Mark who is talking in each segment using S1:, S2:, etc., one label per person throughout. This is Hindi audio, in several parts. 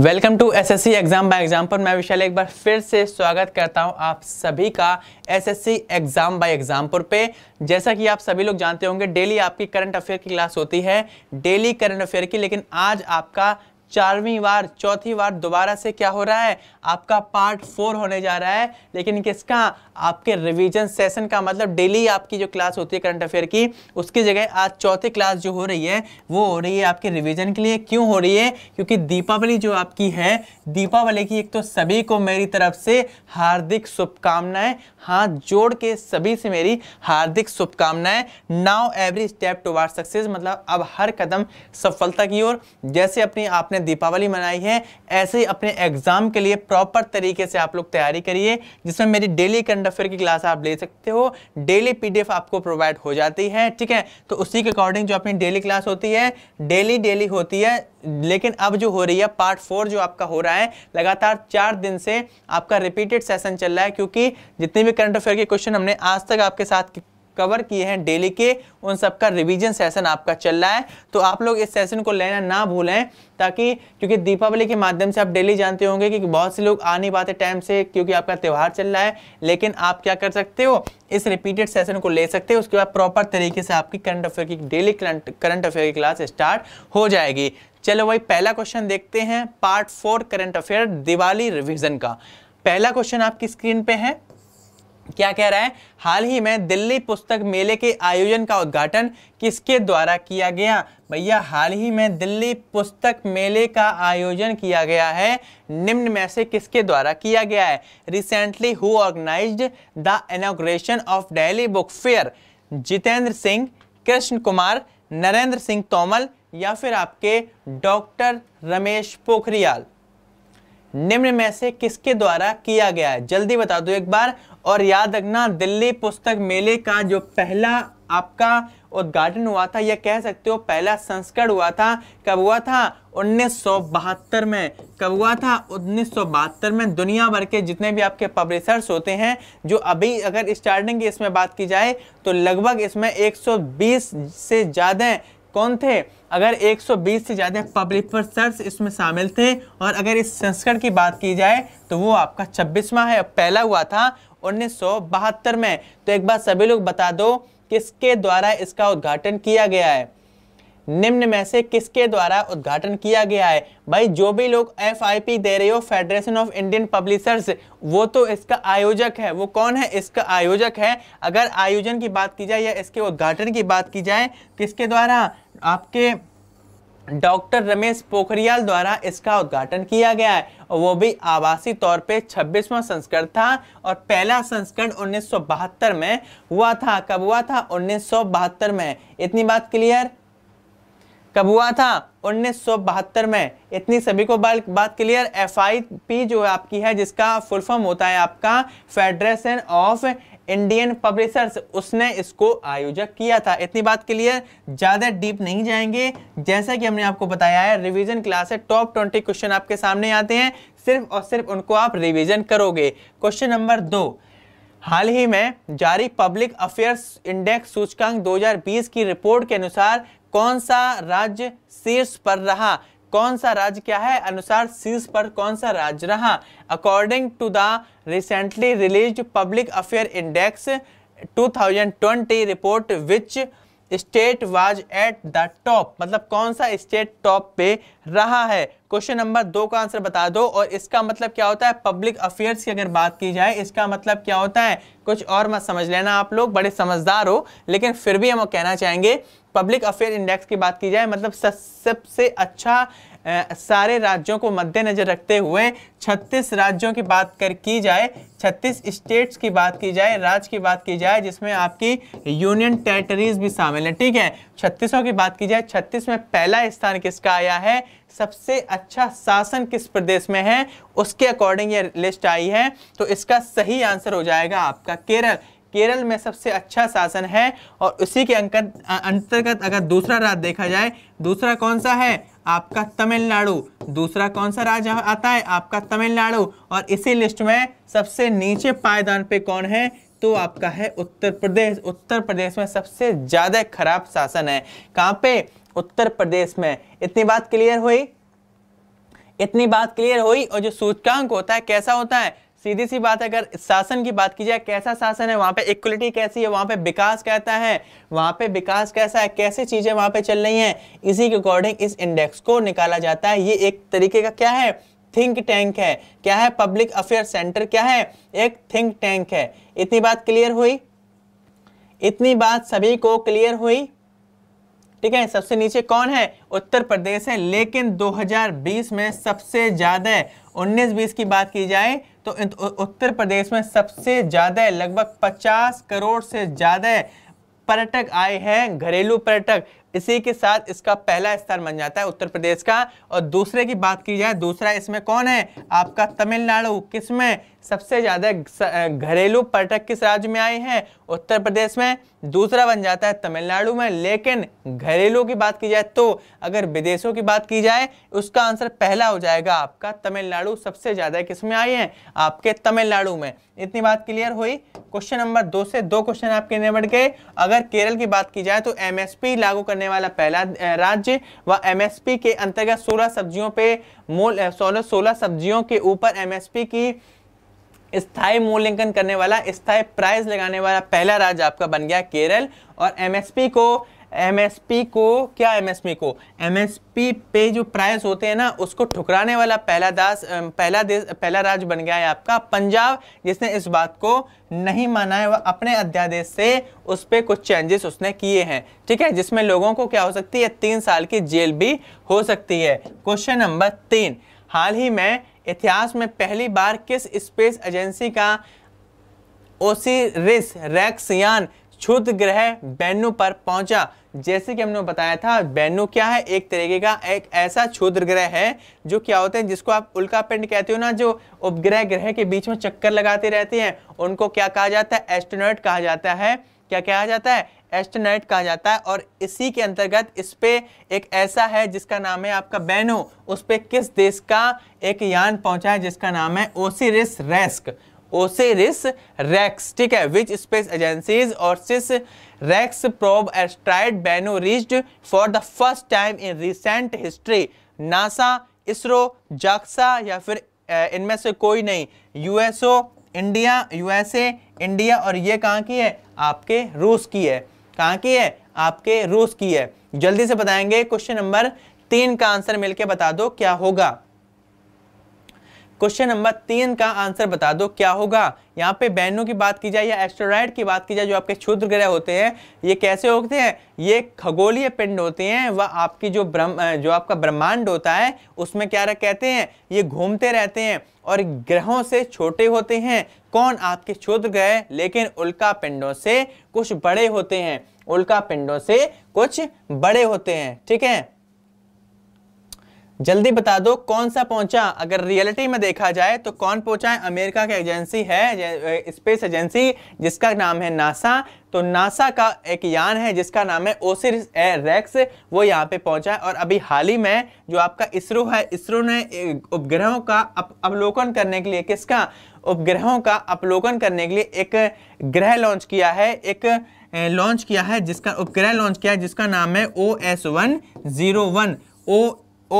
S1: welcome to SSC exam by exam पर मैं विशाल एक बार फिर से स्वागत करता हूं आप सभी का एसएससी एग्जाम बाय एग्जाम पर पे जैसा कि आप सभी लोग जानते होंगे डेली आपकी करंट अफेयर की क्लास होती है डेली करंट अफेयर की लेकिन आज आपका चारवीं बार चौथी बार दोबारा से क्या हो रहा है आपका पार्ट फोर होने जा रहा है लेकिन किसका आपके रिवीजन सेशन का मतलब डेली आपकी जो क्लास होती है करंट अफेयर की उसकी जगह आज चौथी क्लास जो हो रही है वो हो रही है आपके रिवीजन के लिए क्यों हो रही है क्योंकि दीपावली जो आपकी है दीपावली की एक तो सभी को मेरी तरफ से हार्दिक शुभकामनाएं हाथ जोड़ के सभी से मेरी हार्दिक शुभकामनाएं now every step was success मतलब अब हर कदम सफलता की ओर जैसे अपनी आपने आपने दीपावली मनाई है ऐसे ही अपने एग्जाम के लिए प्रॉपर तरीके से आप लोग तैयारी करिए जिसमें मेरी डेली करंट अफेयर की क्लास आप ले सकते हो डेली पीडीएफ आपको प्रोवाइड हो जाती है ठीक है तो उसी के अकॉर्डिंग जो अपनी डेली क्लास होती है डेली डेली होती है लेकिन अब जो हो रही है पार्ट फोर जो आपका हो रहा है लगातार चार दिन से आपका रिपीटेड सेशन चल रहा है क्योंकि जितने भी करंट अफेयर के क्वेश्चन हमने आज तक आपके साथ कवर किए हैं डेली के उन सबका रिविजन रिवीजन सेशन आपका चल रहा है तो आप लोग इस सेशन को लेना ना भूलें ताकि क्योंकि दीपावली के माध्यम से आप डेली जानते होंगे कि बहुत से लोग आ नहीं पाते टाइम से क्योंकि आपका त्यौहार चल रहा है लेकिन आप क्या कर सकते हो इस रिपीटेड सेशन को ले सकते हो उसके बाद प्रॉपर तरीके से आपकी करंट अफेयर की डेली करंट अफेयर की क्लास स्टार्ट हो जाएगी चलो भाई पहला क्वेश्चन देखते हैं part four current affair Diwali revision का पहला क्वेश्चन आपकी स्क्रीन पे है क्या कह रहा है हाल ही में दिल्ली पुस्तक मेले के आयोजन का उद्घाटन किसके द्वारा किया गया भैया हाल ही में दिल्ली पुस्तक मेले का आयोजन किया गया है निम्न में से किसके द्वारा किया गया है recently who organise the inauguration of Delhi book fair Jitendra Singh Krishna Kumar Narendra Singh Tomar या फिर आपके डॉक्टर रमेश पोखरियाल निम्न में से किसके द्वारा किया गया है जल्दी बता दो एक बार और याद रखना दिल्ली पुस्तक मेले का जो पहला आपका उद्घाटन हुआ था या कह सकते हो पहला संस्करण हुआ था कब हुआ था उन्नीस में कब हुआ था उन्नीस में दुनिया भर के जितने भी आपके पब्लिशर्स होते हैं जो अभी अगर स्टार्टिंग की इसमें बात की जाए तो लगभग इसमें 120 से ज़्यादा कौन थे अगर 120 से ज़्यादा पब्लिक सर्च इसमें शामिल थे और अगर इस संस्करण की बात की जाए तो वो आपका छब्बीसवा है पहला हुआ था उन्नीस में तो एक बार सभी लोग बता दो किसके द्वारा इसका उद्घाटन किया गया है निम्न में से किसके द्वारा उद्घाटन किया गया है भाई जो भी लोग एफ दे रहे हो फेडरेशन ऑफ इंडियन पब्लिशर्स वो तो इसका आयोजक है वो कौन है इसका आयोजक है अगर आयोजन की बात की जाए या इसके उद्घाटन की बात की जाए किसके द्वारा आपके डॉक्टर रमेश पोखरियाल द्वारा इसका उद्घाटन किया गया है और वो भी आवासीय तौर पे 26वां संस्करण था और पहला संस्करण 1972 में हुआ था कब हुआ था 1972 में इतनी बात क्लियर कब हुआ था बहत्तर में इतनी सभी को बात क्लियर पी जो आपकी है जिसका फुल फॉर्म होता है आपका फेडरेशन ऑफ इंडियन पब्लिशर्स उसने इसको आयोजक किया था इतनी बात क्लियर ज़्यादा डीप नहीं जाएंगे जैसा कि हमने आपको बताया है रिवीजन क्लास है टॉप ट्वेंटी क्वेश्चन आपके सामने आते हैं सिर्फ और सिर्फ उनको आप रिवीजन करोगे क्वेश्चन नंबर दो हाल ही में जारी पब्लिक अफेयर्स इंडेक्स सूचकांक 2020 की रिपोर्ट के अनुसार कौन सा राज्य शीर्ष पर रहा कौन सा राज्य क्या है अनुसार शीर्ष पर कौन सा राज्य रहा according to the recently release public affair index 2020 report which state was at the top मतलब कौन सा स्टेट टॉप पे रहा है क्वेश्चन नंबर दो का आंसर बता दो और इसका मतलब क्या होता है पब्लिक अफेयर्स की अगर बात की जाए इसका मतलब क्या होता है कुछ और मत समझ लेना आप लोग बड़े समझदार हो लेकिन फिर भी हम कहना चाहेंगे पब्लिक अफेयर इंडेक्स की बात की जाए मतलब सबसे अच्छा सारे राज्यों को मद्देनजर रखते हुए 36 राज्यों की बात कर की जाए 36 स्टेट्स की बात की जाए राज्य की बात की जाए जिसमें आपकी यूनियन टेरिटरीज भी शामिल है ठीक है छत्तीसों की बात की जाए छत्तीस में पहला स्थान किसका आया है सबसे अच्छा शासन किस प्रदेश में है उसके अकॉर्डिंग ये लिस्ट आई है तो इसका सही आंसर हो जाएगा आपका केरल केरल में सबसे अच्छा शासन है और उसी के अंतर्गत अगर दूसरा राज्य देखा जाए दूसरा कौन सा है आपका तमिलनाडु दूसरा कौन सा राज्य आता है आपका तमिलनाडु और इसी लिस्ट में सबसे नीचे पायदान पे कौन है तो आपका है उत्तर प्रदेश उत्तर प्रदेश में सबसे ज़्यादा खराब शासन है कहाँ पे उत्तर प्रदेश में इतनी बात क्लियर हुई इतनी बात क्लियर हुई और जो सूचकांक होता है कैसा होता है सीधी सी बात है अगर शासन की बात की जाए कैसा शासन है वहाँ पे इक्वलिटी कैसी है वहाँ पे विकास कहता है वहाँ पे विकास कैसा है कैसी चीज़ें वहाँ पे चल रही हैं इसी के अकॉर्डिंग इस इंडेक्स को निकाला जाता है ये एक तरीके का क्या है थिंक टैंक है क्या है पब्लिक अफेयर सेंटर क्या है एक थिंक टैंक है इतनी बात क्लियर हुई इतनी बात सभी को क्लियर हुई ठीक है सबसे नीचे कौन है उत्तर प्रदेश है लेकिन 2020 में सबसे ज़्यादा उन्नीस बीस की बात की जाए तो उत्तर प्रदेश में सबसे ज़्यादा लगभग पचास करोड़ से ज़्यादा पर्यटक आए हैं घरेलू पर्यटक इसी के साथ इसका पहला स्थान बन जाता है उत्तर प्रदेश का और दूसरे की बात की जाए दूसरा इसमें कौन है आपका तमिलनाडु किसमें सबसे ज़्यादा घरेलू पर्यटक किस राज्य में आए हैं उत्तर प्रदेश में दूसरा बन जाता है तमिलनाडु में लेकिन घरेलू की बात की जाए तो अगर विदेशों की बात की जाए उसका आंसर पहला हो जाएगा आपका तमिलनाडु सबसे ज़्यादा किस में आए हैं आपके तमिलनाडु में इतनी बात क्लियर हुई क्वेश्चन नंबर दो से दो क्वेश्चन आपके निबड़ गए अगर केरल की बात की जाए तो एम लागू करने वाला पहला राज्य व एमएसपी के अंतर्गत सोलह सब्जियों पे मोल सोलह सोलह सब्जियों के ऊपर एमएसपी की स्थायी मूल्यांकन करने वाला स्थायी प्राइस लगाने वाला पहला राज्य आपका बन गया केरल और एमएसपी को एमएसपी को क्या एमएसपी को एमएसपी पे जो प्राइस होते हैं ना उसको ठुकराने वाला पहला दास पहला देश पहला राज्य बन गया है आपका पंजाब जिसने इस बात को नहीं माना है वह अपने अध्यादेश से उस पर कुछ चेंजेस उसने किए हैं ठीक है जिसमें लोगों को क्या हो सकती है तीन साल की जेल भी हो सकती है क्वेश्चन नंबर तीन हाल ही में इतिहास में पहली बार किस स्पेस एजेंसी का ओसिरिस रैक्सियान क्षुद्र ग्रह बैनू पर पहुंचा जैसे कि हमने बताया था बेनु क्या है एक तरीके का एक ऐसा क्षुद्र ग्रह है जो क्या होते हैं जिसको आप उल्कापिंड कहते हो ना जो उपग्रह ग्रह के बीच में चक्कर लगाते रहते हैं उनको क्या कहा जाता है एस्ट्रोनॉट कहा जाता है क्या कहा जाता है एस्ट्रोनाइट कहा जाता है और इसी के अंतर्गत इस पर एक ऐसा है जिसका नाम है आपका बैनो उस पर किस देश का एक यान पहुंचा है जिसका नाम है ओसिरिस रेस्क ओसेरिस रैक्स ठीक है विच स्पेस एजेंसीज और सिस REx probe asteroid Bennu reached for the first time in recent history NASA ISRO JAXA या फिर इनमें से कोई नहीं यूएसओ इंडिया यूएसए इंडिया और ये कहाँ की है आपके रूस की है कहाँ की है आपके रूस की है जल्दी से बताएंगे क्वेश्चन नंबर तीन का आंसर मिलके बता दो क्या होगा क्वेश्चन नंबर तीन का आंसर बता दो क्या होगा यहाँ पे बैनों की बात की जाए या एस्ट्रोराइड की बात की जाए जो आपके क्षुद्र ग्रह होते हैं ये कैसे होते हैं ये खगोलीय पिंड होते हैं वह आपकी जो ब्रह्म जो आपका ब्रह्मांड होता है उसमें क्या कहते हैं ये घूमते रहते हैं और ग्रहों से छोटे होते हैं कौन आपके क्षुद्र ग्रह लेकिन उल्का पिंडों से कुछ बड़े होते हैं उल्का पिंडों से कुछ बड़े होते हैं ठीक है जल्दी बता दो कौन सा पहुंचा अगर रियलिटी में देखा जाए तो कौन पहुंचा है अमेरिका की एजेंसी है स्पेस एजेंसी जिसका नाम है नासा तो नासा का एक यान है जिसका नाम है ओसिर ए रैक्स वो यहाँ पे पहुंचा है और अभी हाल ही में जो आपका इसरो है इसरो ने उपग्रहों का अवलोकन करने के लिए किसका उपग्रहों का अवलोकन करने के लिए एक ग्रह लॉन्च किया है एक लॉन्च किया है जिसका उपग्रह लॉन्च किया है जिसका नाम है O S one zero one O O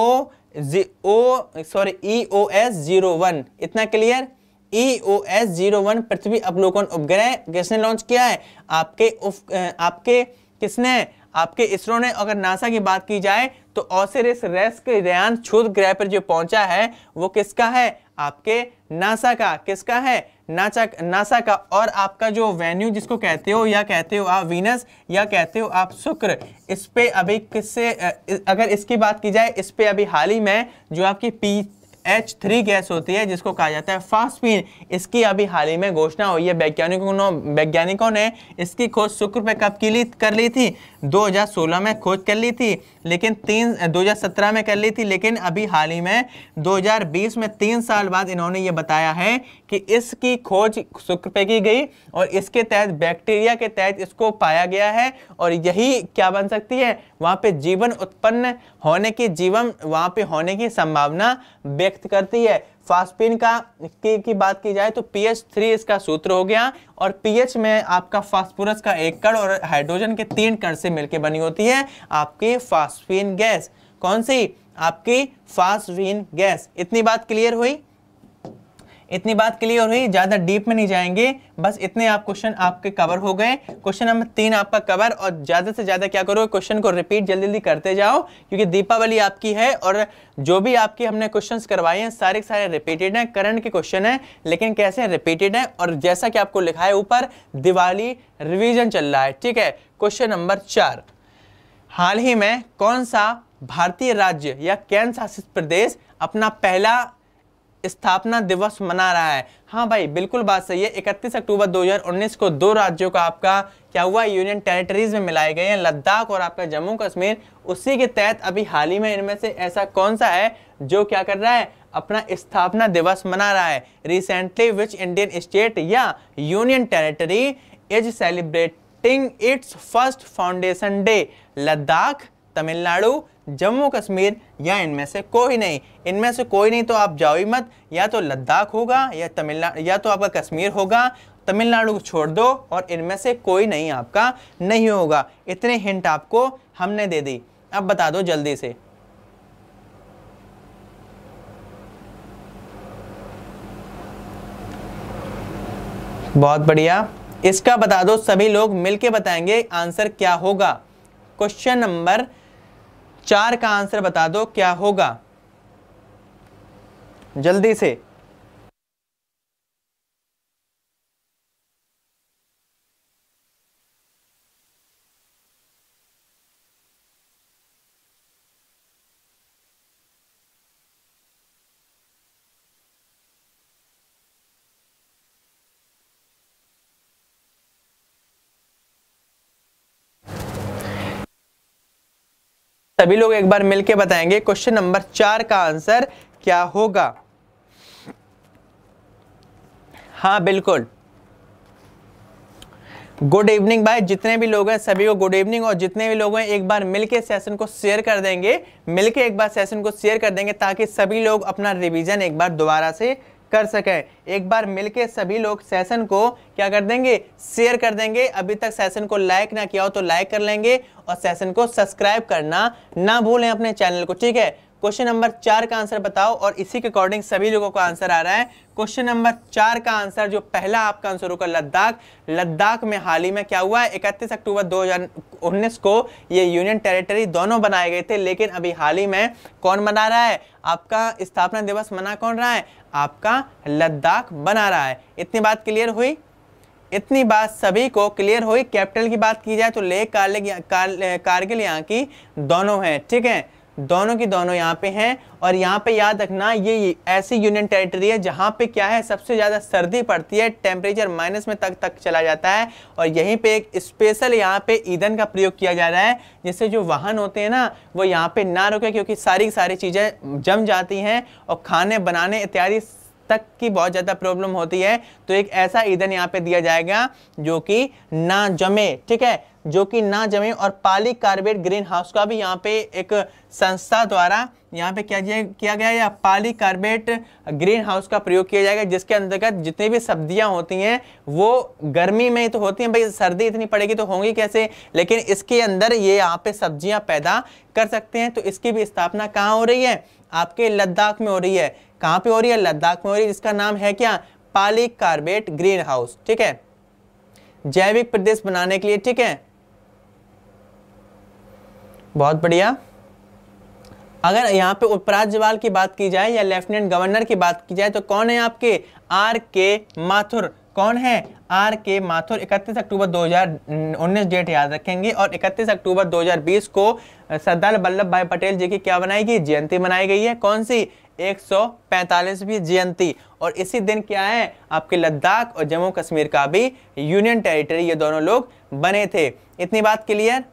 S1: O sorry E O S zero one इतना clear E O S zero one पृथ्वी अवलोकन उपग्रह किसने लॉन्च किया है आपके उफ, आपके किसने आपके इसरो ने अगर नासा की बात की जाए तो ऑसिरिस रेस के रयान क्षुद्र ग्रह पर जो पहुंचा है वो किसका है आपके नासा का किसका है नाचा नासा का और आपका जो वेन्यू जिसको कहते हो या कहते हो आप वीनस या कहते हो आप शुक्र इस पर अभी किससे अगर इसकी बात की जाए इस पर अभी हाल ही में जो आपकी पी एच थ्री गैस होती है जिसको कहा जाता है फास्फीन इसकी अभी हाल ही में घोषणा हुई है वैज्ञानिकों वैज्ञानिकों ने इसकी खोज शुक्र पे कब की ली कर ली थी 2016 में खोज कर ली थी लेकिन तीन 2017 में कर ली थी लेकिन अभी हाल ही में 2020 में तीन साल बाद इन्होंने ये बताया है कि इसकी खोज शुक्र पे की गई और इसके तहत बैक्टीरिया के तहत इसको पाया गया है और यही क्या बन सकती है वहाँ पे जीवन उत्पन्न होने की जीवन वहाँ पे होने की संभावना व्यक्त करती है फास्फिन का की, की बात की जाए तो पीएच थ्री इसका सूत्र हो गया और पीएच में आपका फास्फोरस का एक कण और हाइड्रोजन के तीन कण से मिलकर बनी होती है आपकी फास्फिन गैस कौन सी आपकी फास्फिन गैस इतनी बात क्लियर हुई इतनी बात क्लियर हुई ज़्यादा डीप में नहीं जाएंगे बस इतने आप क्वेश्चन आपके कवर हो गए क्वेश्चन नंबर तीन आपका कवर और ज़्यादा से ज़्यादा क्या करो क्वेश्चन को रिपीट जल्दी जल्दी करते जाओ क्योंकि दीपावली आपकी है और जो भी आपके हमने क्वेश्चन करवाए हैं सारे के सारे रिपीटेड हैं करंट के क्वेश्चन हैं लेकिन कैसे हैं रिपीटेड हैं और जैसा कि आपको लिखा है ऊपर दिवाली रिविजन चल रहा है ठीक है क्वेश्चन नंबर चार हाल ही में कौन सा भारतीय राज्य या केंद्र शासित प्रदेश अपना पहला स्थापना दिवस मना रहा है हाँ भाई बिल्कुल बात सही है 31 अक्टूबर 2019 को दो राज्यों का आपका क्या हुआ यूनियन टेरिटरीज में मिलाए गए हैं लद्दाख और आपका जम्मू कश्मीर उसी के तहत अभी हाल ही में इनमें से ऐसा कौन सा है जो क्या कर रहा है अपना स्थापना दिवस मना रहा है रिसेंटली विच इंडियन स्टेट या union territory is celebrating its first foundation day Ladakh Tamil Nadu Jammu Kashmir या इनमें से कोई नहीं इनमें से कोई नहीं तो आप जाओ ही मत या तो लद्दाख होगा या तमिलनाडु या तो आपका कश्मीर होगा तमिलनाडु को छोड़ दो और इनमें से कोई नहीं आपका नहीं होगा इतने हिंट आपको हमने दे दी अब बता दो जल्दी से बहुत बढ़िया इसका बता दो सभी लोग मिलके बताएंगे आंसर क्या होगा क्वेश्चन नंबर चार का आंसर बता दो क्या होगा जल्दी से सभी लोग एक बार मिलकर बताएंगे क्वेश्चन नंबर चार का आंसर क्या होगा हाँ बिल्कुल गुड इवनिंग भाई जितने भी लोग हैं सभी को गुड इवनिंग और जितने भी लोग हैं एक बार मिलके सेशन को शेयर कर देंगे मिलके एक बार सेशन को शेयर कर देंगे ताकि सभी लोग अपना रिवीजन एक बार दोबारा से कर सकें एक बार मिलके सभी लोग सेशन को क्या कर देंगे शेयर कर देंगे अभी तक सेशन को लाइक ना किया हो तो लाइक कर लेंगे और सेशन को सब्सक्राइब करना ना भूलें अपने चैनल को ठीक है क्वेश्चन नंबर चार का आंसर बताओ और इसी के अकॉर्डिंग सभी लोगों का आंसर आ रहा है क्वेश्चन नंबर चार का आंसर जो पहला आपका आंसर होगा लद्दाख लद्दाख में हाल ही में क्या हुआ है इकतीस अक्टूबर 2019 को ये यूनियन टेरिटरी दोनों बनाए गए थे लेकिन अभी हाल ही में कौन मना रहा है आपका स्थापना दिवस मना कौन रहा है आपका लद्दाख बना रहा है इतनी बात क्लियर हुई इतनी बात सभी को क्लियर हुई कैपिटल की बात की जाए तो लेह कारगिल यहाँ की दोनों हैं ठीक है दोनों की दोनों यहाँ पे हैं और यहाँ पे याद रखना ये ऐसी यूनियन टेरिटरी है जहाँ पे क्या है सबसे ज़्यादा सर्दी पड़ती है टेम्परेचर माइनस में तक तक चला जाता है और यहीं पे एक स्पेशल यहाँ पे ईंधन का प्रयोग किया जा रहा है जिससे जो वाहन होते हैं ना वो यहाँ पे ना रुके क्योंकि सारी सारी चीज़ें जम जाती हैं और खाने बनाने इत्यादि तक की बहुत ज़्यादा प्रॉब्लम होती है तो एक ऐसा ईंधन यहाँ पे दिया जाएगा जो कि ना जमे ठीक है जो कि ना जमे और पाली कार्बेट ग्रीन हाउस का भी यहाँ पे एक संस्था द्वारा यहाँ पे क्या किया गया या पाली कार्बेट ग्रीन हाउस का प्रयोग किया जाएगा जिसके अंतर्गत जितनी भी सब्जियाँ होती हैं वो गर्मी में तो होती हैं भाई सर्दी इतनी पड़ेगी तो होंगी कैसे लेकिन इसके अंदर ये यहाँ पे सब्जियाँ पैदा कर सकते हैं तो इसकी भी स्थापना कहाँ हो रही है आपके लद्दाख में हो रही है कहाँ पे हो रही है लद्दाख में हो रही है जिसका नाम है क्या पाली कार्बेट ग्रीन हाउस ठीक है जैविक प्रदेश बनाने के लिए ठीक है बहुत बढ़िया अगर यहाँ पे उपराज्यपाल की बात की जाए या लेफ्टिनेंट गवर्नर की बात की जाए तो कौन है आपके आर के माथुर कौन है आर के माथुर 31 अक्टूबर 2019 डेट याद रखेंगे और 31 अक्टूबर 2020 को सरदार वल्लभ भाई पटेल जी की क्या बनाई गई जयंती मनाई गई है कौन सी एक सौ पैंतालीसवीं जयंती और इसी दिन क्या है आपके लद्दाख और जम्मू कश्मीर का भी यूनियन टेरिटरी ये दोनों लोग बने थे इतनी बात क्लियर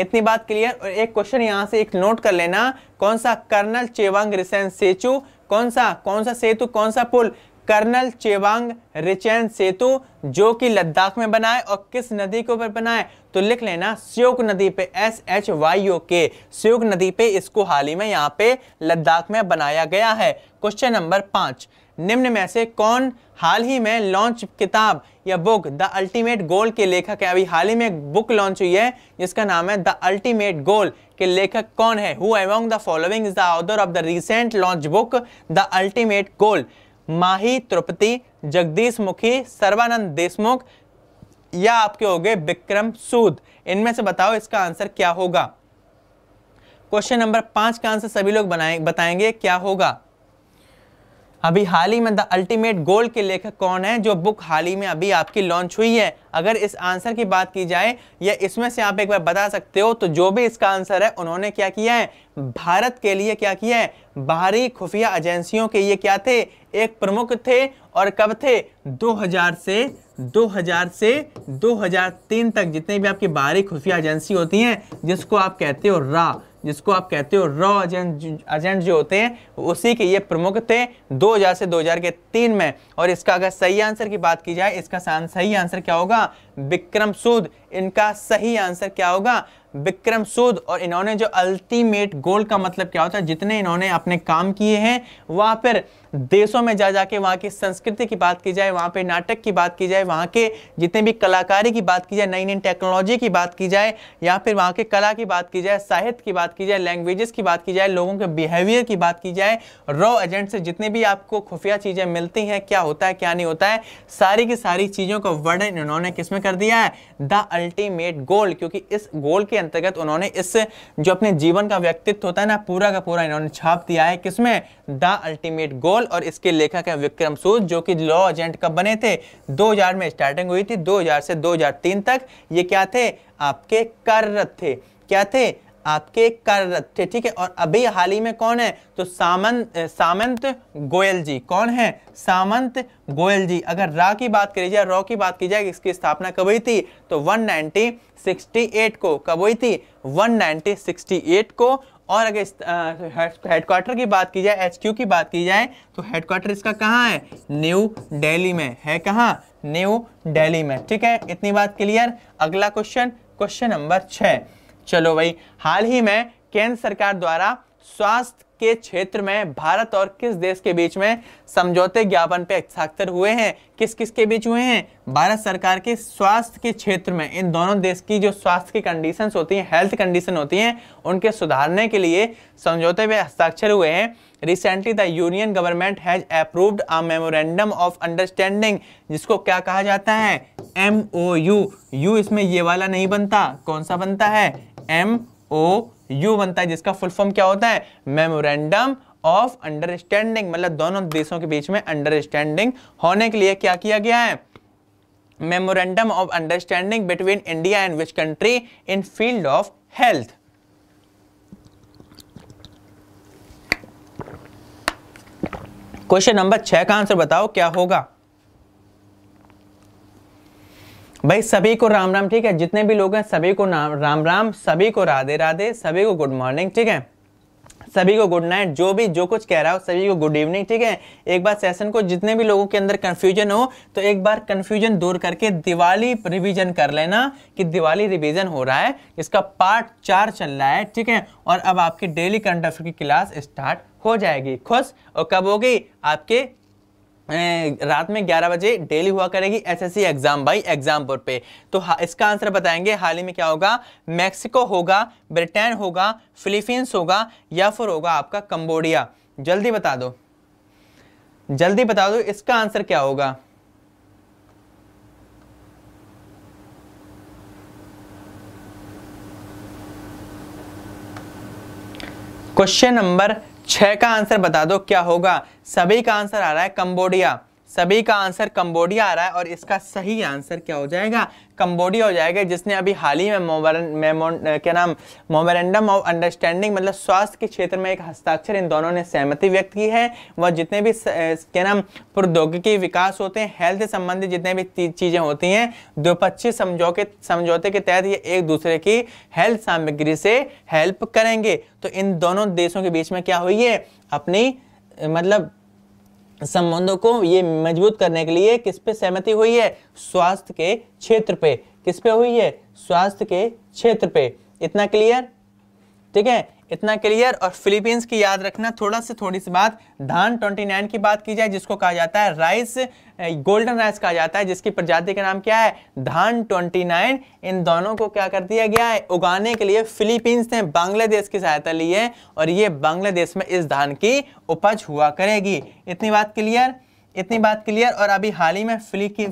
S1: इतनी बात क्लियर और एक क्वेश्चन यहाँ से एक नोट कर लेना कौन सा कर्नल चेवांग रिसेन सेचू कौन सा कौन सा सेतु कौन सा पुल कर्नल चेवांग रिचैन सेतु जो कि लद्दाख में बनाए और किस नदी के ऊपर बनाए तो लिख लेना श्योक नदी पे एस एच वाई ओ के श्योक नदी पे इसको हाल ही में यहाँ पे लद्दाख में बनाया गया है क्वेश्चन नंबर पाँच निम्न में से कौन हाल ही में लॉन्च किताब या बुक द अल्टीमेट गोल के लेखक है अभी हाल ही में एक बुक लॉन्च हुई है जिसका नाम है द अल्टीमेट गोल के लेखक कौन है who among the following is the author of the recent launch book the ultimate goal Mahi Trupti Jagdish Mukhi Sarvanand Deshmukh या आपके हो गए विक्रम सूद इनमें से बताओ इसका आंसर क्या होगा क्वेश्चन नंबर पांच का आंसर सभी लोग बनाए बताएंगे क्या होगा अभी हाल ही में द अल्टीमेट गोल के लेखक कौन है जो बुक हाल ही में अभी आपकी लॉन्च हुई है अगर इस आंसर की बात की जाए या इसमें से आप एक बार बता सकते हो तो जो भी इसका आंसर है उन्होंने क्या किया है भारत के लिए क्या किया है बाहरी खुफिया एजेंसियों के ये क्या थे एक प्रमुख थे और कब थे 2000 से 2000 से 2003 तक जितने भी आपकी बाहरी खुफिया एजेंसी होती हैं जिसको आप कहते हो रा जिसको आप कहते हो रॉ एजेंट एजेंट जो होते हैं उसी के ये प्रमुख थे 2000 से 2000 के तीन में और इसका अगर सही आंसर की बात की जाए इसका सही आंसर क्या होगा विक्रम सूद इनका सही आंसर क्या होगा विक्रम सूद और इन्होंने जो अल्टीमेट गोल का मतलब क्या होता है जितने इन्होंने अपने काम किए हैं वहाँ पर देशों में जा जाके वहाँ की संस्कृति की बात की जाए वहाँ पे नाटक की बात की जाए वहाँ के जितने भी कलाकारी की बात की जाए नई नई टेक्नोलॉजी की बात की जाए या फिर वहाँ के कला की बात की जाए साहित्य की बात की जाए लैंग्वेजेस की बात की जाए लोगों के बिहेवियर की बात की जाए रॉ एजेंट से जितने भी आपको खुफिया चीज़ें मिलती हैं क्या होता है क्या नहीं होता है सारी की सारी चीज़ों का वर्णन उन्होंने में कर दिया है द अल्टीमेट गोल क्योंकि इस गोल के अंतर्गत उन्होंने इस जो अपने जीवन का व्यक्तित्व होता है ना पूरा का पूरा इन्होंने छाप दिया है किसमें द अल्टीमेट गोल कॉल और इसके लेखक हैं विक्रम सूद जो कि लॉ एजेंट कब बने थे 2000 में स्टार्टिंग हुई थी 2000 से 2003 तक ये क्या थे आपके कार्यरत थे क्या थे आपके कार्यरत थे ठीक है और अभी हाल ही में कौन है तो सामंत सामंत गोयल जी कौन है सामंत गोयल जी अगर रा की बात करी जाए रॉ की बात की जाए इसकी स्थापना कब हुई थी तो 1968 को कब हुई थी 1968 को और अगर हेडक्वार्टर की बात की जाए एच की बात की जाए तो हेडक्वार्टर इसका कहाँ है न्यू दिल्ली में है कहाँ न्यू दिल्ली में ठीक है इतनी बात क्लियर अगला क्वेश्चन क्वेश्चन नंबर छः चलो भाई हाल ही में केंद्र सरकार द्वारा स्वास्थ्य के क्षेत्र में भारत और किस देश के बीच में समझौते ज्ञापन पे हस्ताक्षर हुए हैं किस किस के बीच हुए हैं भारत सरकार के स्वास्थ्य के क्षेत्र में इन दोनों देश की जो स्वास्थ्य की कंडीशंस होती हैं हेल्थ कंडीशन होती हैं उनके सुधारने के लिए समझौते पे हस्ताक्षर हुए हैं recently the union government has approved a memorandum of understanding जिसको क्या कहा जाता है एम ओ यू यू इसमें ये वाला नहीं बनता कौन सा बनता है एम ओ यू बनता है जिसका फुल फॉर्म क्या होता है मेमोरेंडम ऑफ अंडरस्टैंडिंग मतलब दोनों देशों के बीच में अंडरस्टैंडिंग होने के लिए क्या किया गया है memorandum of understanding between India and which country in field of health question number छह का आंसर बताओ क्या होगा भाई सभी को राम राम ठीक है जितने भी लोग हैं सभी को नाम राम राम सभी को राधे राधे सभी को गुड मॉर्निंग ठीक है सभी को गुड नाइट जो भी जो कुछ कह रहा हो सभी को गुड इवनिंग ठीक है एक बार सेशन को जितने भी लोगों के अंदर कन्फ्यूजन हो तो एक बार कन्फ्यूजन दूर करके दिवाली रिवीजन कर लेना कि दिवाली रिवीजन हो रहा है इसका पार्ट चार चल रहा है ठीक है और अब आपकी डेली करंट अफेयर की क्लास स्टार्ट हो जाएगी खुश और कब होगी आपके रात में 11 बजे डेली हुआ करेगी एसएससी एग्जाम बाई एग्जामपुर पे तो इसका आंसर बताएंगे हाल ही में क्या होगा मैक्सिको होगा ब्रिटेन होगा फिलीपींस होगा या फिर होगा आपका कंबोडिया जल्दी बता दो जल्दी बता दो इसका आंसर क्या होगा क्वेश्चन नंबर छः का आंसर बता दो क्या होगा सभी का आंसर आ रहा है कंबोडिया सभी का आंसर कंबोडिया आ रहा है और इसका सही आंसर क्या हो जाएगा कंबोडिया हो जाएगा जिसने अभी हाल ही में क्या नाम मोमरेंडम ऑफ अंडरस्टैंडिंग मतलब स्वास्थ्य के क्षेत्र में एक हस्ताक्षर इन दोनों ने सहमति व्यक्त की है वह जितने भी क्या नाम प्रौद्योगिकी विकास होते हैं हेल्थ संबंधी संबंधित जितने भी चीज़ें होती हैं द्विपक्षीय समझौते समझौते के तहत ये एक दूसरे की हेल्थ सामग्री से हेल्प करेंगे तो इन दोनों देशों के बीच में क्या हुई है अपनी मतलब संबंधों को ये मजबूत करने के लिए किस पे सहमति हुई है स्वास्थ्य के क्षेत्र पे किस पे हुई है स्वास्थ्य के क्षेत्र पे इतना क्लियर ठीक है इतना क्लियर और फिलीपींस की याद रखना थोड़ा से थोड़ी सी बात धान 29 की बात की जाए जिसको कहा जाता है राइस गोल्डन राइस कहा जाता है जिसकी प्रजाति का नाम क्या है धान 29 इन दोनों को क्या कर दिया गया है उगाने के लिए फिलीपींस ने बांग्लादेश की सहायता ली है और ये बांग्लादेश में इस धान की उपज हुआ करेगी इतनी बात क्लियर इतनी बात क्लियर और अभी हाल ही में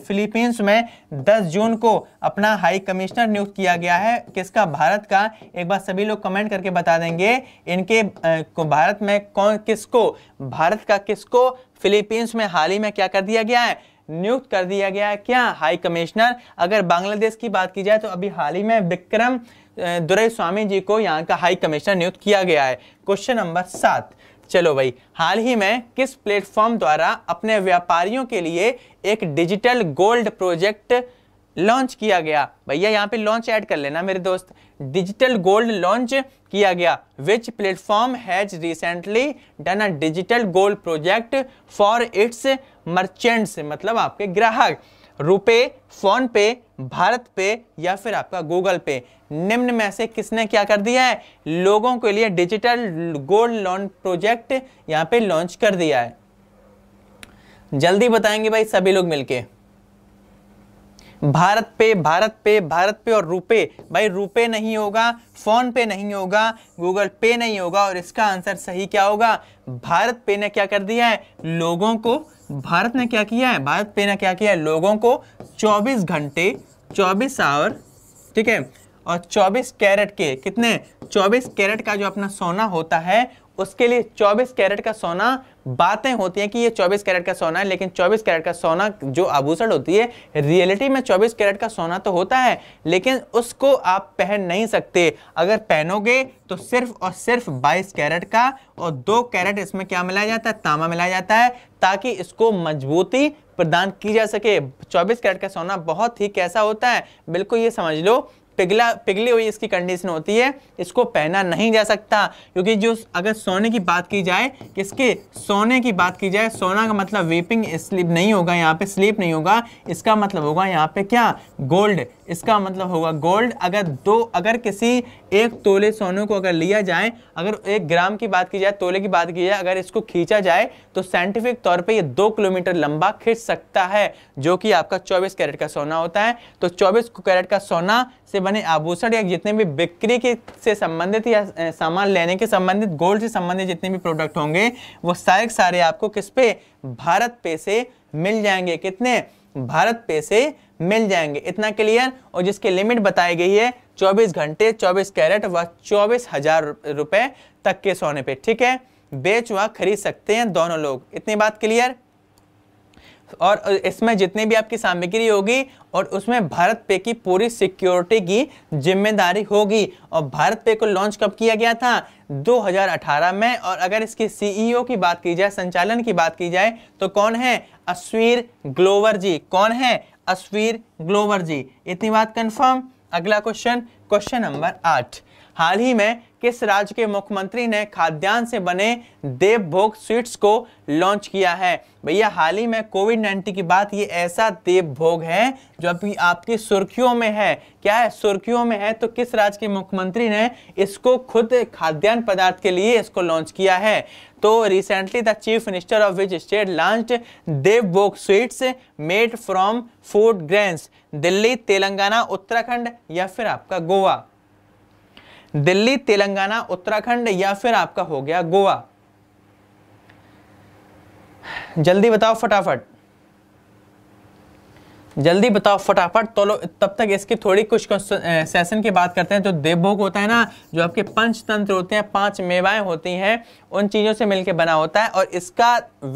S1: फिलीपींस में 10 जून को अपना हाई कमिश्नर नियुक्त किया गया है किसका भारत का एक बार सभी लोग कमेंट करके बता देंगे इनके भारत में कौन किसको भारत का किसको फिलीपींस में हाल ही में क्या कर दिया गया है नियुक्त कर दिया गया है क्या हाई कमिश्नर अगर बांग्लादेश की बात की जाए तो अभी हाल ही में विक्रम दुरे स्वामी जी को यहाँ का हाई कमिश्नर नियुक्त किया गया है क्वेश्चन नंबर सात चलो भाई हाल ही में किस प्लेटफॉर्म द्वारा अपने व्यापारियों के लिए एक डिजिटल गोल्ड प्रोजेक्ट लॉन्च किया गया भैया यहाँ पे लॉन्च ऐड कर लेना मेरे दोस्त डिजिटल गोल्ड लॉन्च किया गया which platform has recently done a digital gold project for its merchants मतलब आपके ग्राहक रुपे फोन पे भारत पे या फिर आपका गूगल पे निम्न में से किसने क्या कर दिया है लोगों के लिए डिजिटल गोल्ड लोन प्रोजेक्ट यहाँ पे लॉन्च कर दिया है जल्दी बताएंगे भाई सभी लोग मिलके भारत पे भारत पे भारत पे और रुपए भाई रुपए नहीं होगा फोन पे नहीं होगा गूगल पे नहीं होगा और इसका आंसर सही क्या होगा भारत पे ने क्या कर दिया है लोगों को भारत ने क्या किया है भारत पे ने क्या किया है लोगों को 24 घंटे 24 आवर ठीक है और 24 कैरेट के कितने 24 कैरेट का जो अपना सोना होता है उसके लिए 24 कैरेट का सोना बातें होती हैं कि ये 24 कैरेट का सोना है लेकिन 24 कैरेट का सोना जो आभूषण होती है रियलिटी में 24 कैरेट का सोना तो होता है लेकिन उसको आप पहन नहीं सकते अगर पहनोगे तो सिर्फ और सिर्फ 22 कैरेट का और दो कैरेट इसमें क्या मिलाया जाता है तांबा मिलाया जाता है ताकि इसको मजबूती प्रदान की जा सके 24 कैरेट का सोना बहुत ही कैसा होता है बिल्कुल ये समझ लो पिघला पिघली हुई इसकी कंडीशन होती है इसको पहना नहीं जा सकता क्योंकि जो अगर सोने की बात की जाए इसके सोने की बात की जाए सोना का मतलब वेपिंग स्लीप नहीं होगा यहाँ पे स्लीप नहीं होगा इसका मतलब होगा यहाँ पे क्या गोल्ड इसका मतलब होगा गोल्ड अगर दो अगर किसी एक तोले सोने को अगर लिया जाए अगर एक ग्राम की बात की जाए तोले की बात की जाए अगर इसको खींचा जाए तो साइंटिफिक तौर पे ये दो किलोमीटर लंबा खींच सकता है जो कि आपका 24 कैरेट का सोना होता है तो 24 कैरेट का सोना से बने आभूषण या जितने भी बिक्री के से संबंधित या सामान लेने के संबंधित गोल्ड से संबंधित जितने भी प्रोडक्ट होंगे वो सारे सारे आपको किस पे भारत पे से मिल जाएंगे कितने भारत पे से मिल जाएंगे इतना क्लियर और जिसकी लिमिट बताई गई है 24 घंटे 24 कैरेट व चौबीस हजार रुपए तक के सोने पे ठीक है बेच व खरीद सकते हैं दोनों लोग इतनी बात क्लियर और इसमें जितनी भी आपकी सामग्री होगी और उसमें भारत पे की पूरी सिक्योरिटी की जिम्मेदारी होगी और भारत पे को लॉन्च कब किया गया था 2018 में और अगर इसकी सीईओ e की बात की जाए संचालन की बात की जाए तो कौन है अश्वीर ग्लोवर जी कौन है अश्वीर ग्लोवर जी इतनी बात कंफर्म अगला क्वेश्चन क्वेश्चन नंबर आठ हाल ही में किस राज्य के मुख्यमंत्री ने खाद्यान्न से बने देवभोग स्वीट्स को लॉन्च किया है भैया हाल ही में कोविड नाइन्टीन की बात ये ऐसा देवभोग है जो अभी आपकी सुर्खियों में है क्या है सुर्खियों में है तो किस राज्य के मुख्यमंत्री ने इसको खुद खाद्यान्न पदार्थ के लिए इसको लॉन्च किया है तो recently the chief minister of which state launch Devbhog sweets made from food grains Delhi Telangana Uttarakhand या फिर आपका गोवा दिल्ली तेलंगाना उत्तराखंड या फिर आपका हो गया गोवा जल्दी बताओ फटाफट जल्दी बताओ फटाफट तो तब तक इसकी थोड़ी कुछ सेशन की बात करते हैं जो देवभोग होता है ना जो आपके पंचतंत्र होते हैं पांच मेवाएं होती हैं उन चीज़ों से मिलकर बना होता है और इसका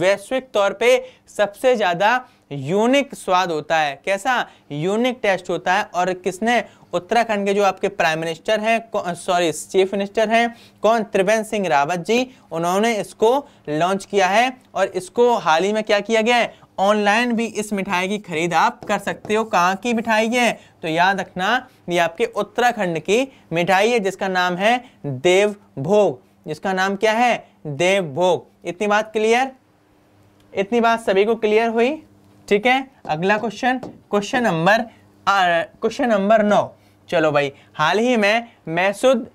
S1: वैश्विक तौर पे सबसे ज़्यादा यूनिक स्वाद होता है कैसा यूनिक टेस्ट होता है और किसने उत्तराखंड के जो आपके प्राइम मिनिस्टर हैं सॉरी चीफ मिनिस्टर हैं कौन त्रिवेंद्र सिंह रावत जी उन्होंने इसको लॉन्च किया है और इसको हाल ही में क्या किया गया है ऑनलाइन भी इस मिठाई की खरीद आप कर सकते हो कहाँ की मिठाई है तो याद रखना ये आपके उत्तराखंड की मिठाई है जिसका नाम है देव भोग जिसका नाम क्या है देव भोग इतनी बात क्लियर इतनी बात सभी को क्लियर हुई ठीक है अगला question question number question number नौ चलो भाई हाल ही में मैसूद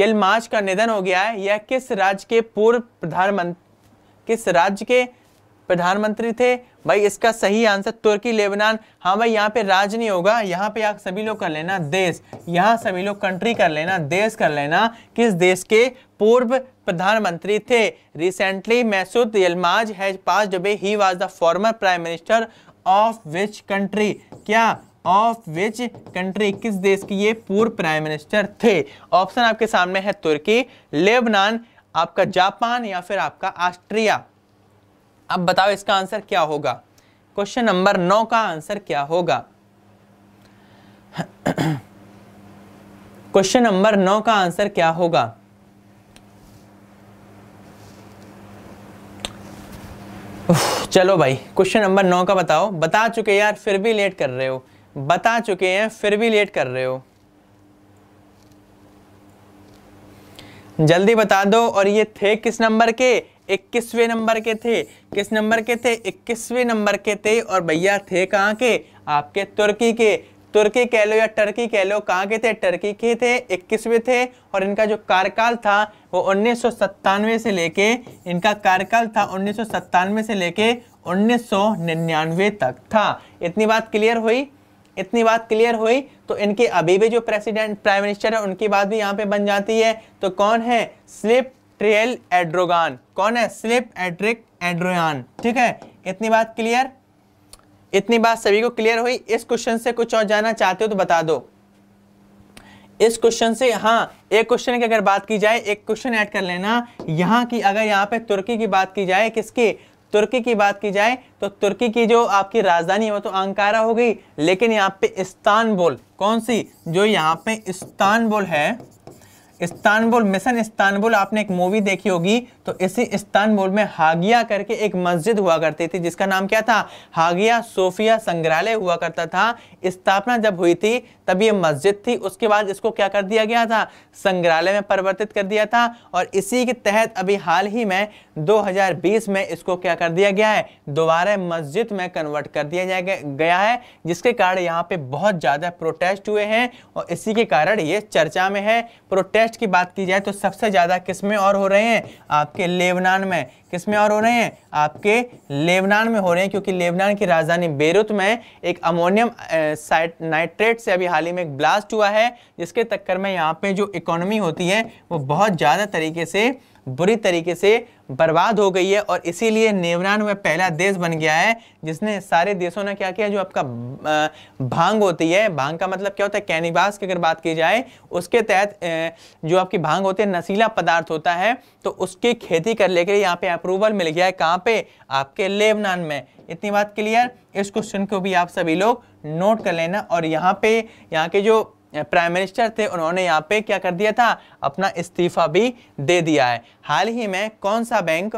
S1: यलमाज का निधन हो गया है यह किस राज्य के पूर्व प्रधानमंत्री किस राज्य के प्रधानमंत्री थे भाई इसका सही आंसर तुर्की लेबनान हाँ भाई यहाँ पे राज नहीं होगा यहाँ पे आप सभी लोग कर लेना देश यहाँ सभी लोग कंट्री कर लेना देश कर लेना किस देश के पूर्व प्रधानमंत्री थे रिसेंटली मैसूद यलमाज हैज पास डबे he was the former prime minister of which country क्या ऑफ विच कंट्री किस देश की ये पूर्व प्राइम मिनिस्टर थे ऑप्शन आपके सामने है तुर्की लेबनान आपका जापान या फिर आपका ऑस्ट्रिया अब बताओ इसका आंसर क्या होगा क्वेश्चन नंबर नौ का आंसर क्या होगा क्वेश्चन नंबर नौ का आंसर क्या होगा चलो भाई क्वेश्चन नंबर नौ का बताओ बता चुके यार फिर भी लेट कर रहे हो बता चुके हैं फिर भी लेट कर रहे हो जल्दी बता दो और ये थे किस नंबर के इक्कीसवें नंबर के थे किस नंबर के थे इक्कीसवें नंबर के थे और भैया थे कहाँ के आपके तुर्की के तुर्की कह लो या टर्की कह लो कहाँ के थे टर्की के थे इक्कीसवें थे और इनका जो कार्यकाल था वो उन्नीस से लेके इनका कार्यकाल था उन्नीस से लेके उन्नीस तक था इतनी बात क्लियर हुई इतनी बात क्लियर हुई तो इनके अभी भी जो प्रेसिडेंट प्राइम मिनिस्टर है उनकी बात भी यहाँ पे बन जाती है तो कौन है स्लिप ट्रेल एड्रोगान कौन है स्लिप एड्रिक एड्रोयान ठीक है इतनी बात क्लियर इतनी बात सभी को क्लियर हुई इस क्वेश्चन से कुछ और जानना चाहते हो तो बता दो इस क्वेश्चन से हाँ एक क्वेश्चन की अगर बात की जाए एक क्वेश्चन ऐड कर लेना यहाँ की अगर यहाँ पे तुर्की की बात की जाए किसके तुर्की की बात की जाए तो तुर्की की जो आपकी राजधानी है वो तो अंकारा हो गई लेकिन यहाँ पे इस्तानबुल कौन सी जो यहाँ पे इस्तानबुल है इस्तानबुल मिशन इस्तानबुल आपने एक मूवी देखी होगी तो इसी इस्तानबुल में हागिया करके एक मस्जिद हुआ करती थी जिसका नाम क्या था हागिया सोफिया संग्रहालय हुआ करता था स्थापना जब हुई थी तब ये मस्जिद थी उसके बाद इसको क्या कर दिया गया था संग्रहालय में परिवर्तित कर दिया था और इसी के तहत अभी हाल ही में 2020 में इसको क्या कर दिया गया है दोबारा मस्जिद में कन्वर्ट कर दिया जाएगा गया है जिसके कारण यहाँ पे बहुत ज़्यादा प्रोटेस्ट हुए हैं और इसी के कारण ये चर्चा में है प्रोटेस्ट की बात की जाए तो सबसे ज़्यादा किसमें और हो रहे हैं आपके लेबनान में किसमें और हो रहे हैं आपके लेबनान में हो रहे हैं क्योंकि लेबनान की राजधानी बेरुत में एक अमोनियम नाइट्रेट से अभी हाल ही में एक ब्लास्ट हुआ है जिसके टक्कर में यहाँ पे जो इकोनॉमी होती है वो बहुत ज़्यादा तरीके से बुरी तरीके से बर्बाद हो गई है और इसीलिए नेवरान वह पहला देश बन गया है जिसने सारे देशों ने क्या किया जो आपका भांग होती है भांग का मतलब क्या होता है कैनिवास की अगर बात की जाए उसके तहत जो आपकी भांग होती है नशीला पदार्थ होता है तो उसकी खेती करने के लिए यहाँ पे अप्रूवल मिल गया है कहाँ पे आपके लेबनान में इतनी बात क्लियर इस क्वेश्चन को भी आप सभी लोग नोट कर लेना और यहाँ पे यहाँ के जो प्राइम मिनिस्टर थे उन्होंने यहाँ पे क्या कर दिया था अपना इस्तीफा भी दे दिया है हाल ही में कौन सा बैंक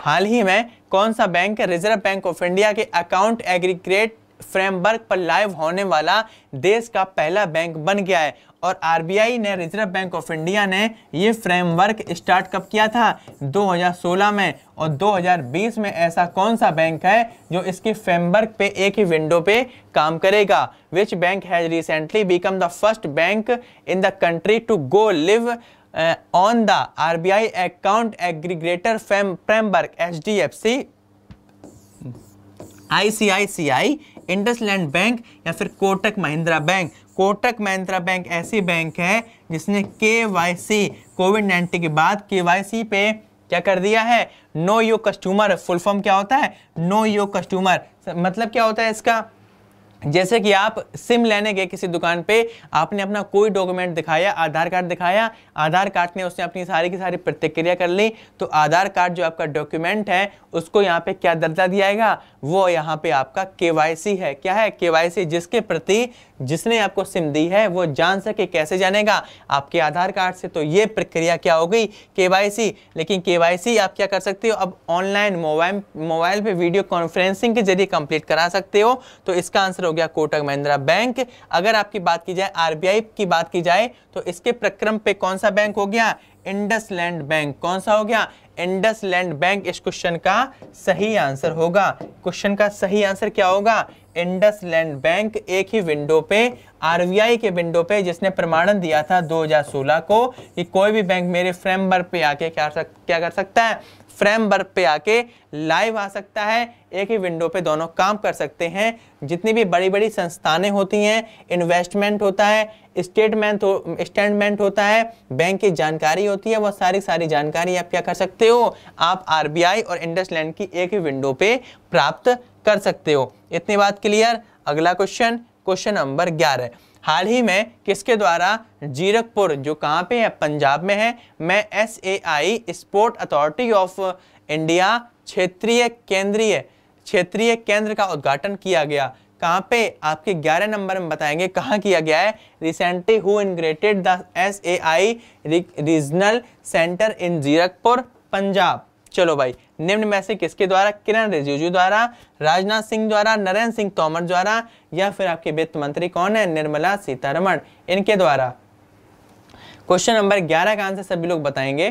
S1: हाल ही में कौन सा bank reserve bank of India के अकाउंट एग्रीग्रेट फ्रेमवर्क पर लाइव होने वाला देश का पहला बैंक बन गया है और आरबीआई ने रिजर्व बैंक ऑफ इंडिया ने ये फ्रेमवर्क स्टार्ट कब किया था 2016 में और 2020 में ऐसा कौन सा बैंक है जो इसके फ्रेमवर्क पे एक ही विंडो पे काम करेगा which bank has recently become the first bank in the country to go live on the RBI account aggregator framework H D F C I C I C I IndusInd bank या फिर कोटक महिंद्रा बैंक कोटक महिंद्रा बैंक ऐसी बैंक है जिसने के वाई सी कोविड नाइन्टीन के बाद के वाई सी पे क्या कर दिया है know your customer full form क्या होता है नो यो कस्टमर मतलब क्या होता है इसका जैसे कि आप सिम लेने गए किसी दुकान पे आपने अपना कोई डॉक्यूमेंट दिखाया आधार कार्ड दिखाया आधार कार्ड ने उसने अपनी सारी की सारी प्रतिक्रिया कर ली तो आधार कार्ड जो आपका डॉक्यूमेंट है उसको यहाँ पे क्या दर्जा दिया जाएगा वो यहाँ पे आपका के है क्या है के जिसके प्रति जिसने आपको सिम दी है वो जान सके कैसे जानेगा आपके आधार कार्ड से तो ये प्रक्रिया क्या हो गई के लेकिन के आप क्या कर सकते हो अब ऑनलाइन मोबाइल मोबाइल पे वीडियो कॉन्फ्रेंसिंग के जरिए कंप्लीट करा सकते हो तो इसका आंसर हो गया कोटक महिंद्रा बैंक अगर आपकी बात की जाए आर की बात की जाए तो इसके प्रक्रम पे कौन सा बैंक हो गया इंडस लैंड बैंक कौन सा हो गया इंडस लैंड बैंक इस क्वेश्चन का सही आंसर होगा क्वेश्चन का सही आंसर क्या होगा इंडस लैंड बैंक एक ही विंडो पे आरबीआई के विंडो पे जिसने प्रमाणन दिया था 2016 को कि कोई भी बैंक मेरे फ्रेम वर्क पे आके क्या सक, क्या कर सकता है फ्रेम वर्क पे आके लाइव आ सकता है एक ही विंडो पे दोनों काम कर सकते हैं जितनी भी बड़ी बड़ी संस्थानें होती हैं इन्वेस्टमेंट होता है स्टेटमेंट हो, स्टेटमेंट होता है बैंक की जानकारी होती है वह सारी सारी जानकारी आप क्या कर सकते हो आप आरबीआई और इंडस लैंड की एक ही विंडो पे प्राप्त कर सकते हो इतनी बात क्लियर अगला क्वेश्चन क्वेश्चन नंबर ग्यारह हाल ही में किसके द्वारा जीरकपुर जो कहाँ पे है पंजाब में है मैं S A I sport authority of India क्षेत्रीय केंद्रीय क्षेत्रीय केंद्र का उद्घाटन किया गया कहाँ पे आपके 11 नंबर में बताएंगे कहाँ किया गया है recently who inaugurated the S A I regional centre in Zirakpur Punjab चलो भाई निम्न में से किसके द्वारा किरण रिजिजू द्वारा राजनाथ सिंह द्वारा नरेंद्र सिंह तोमर द्वारा या फिर आपके वित्त मंत्री कौन है निर्मला सीतारमण इनके द्वारा क्वेश्चन नंबर ग्यारह का आंसर सभी लोग बताएंगे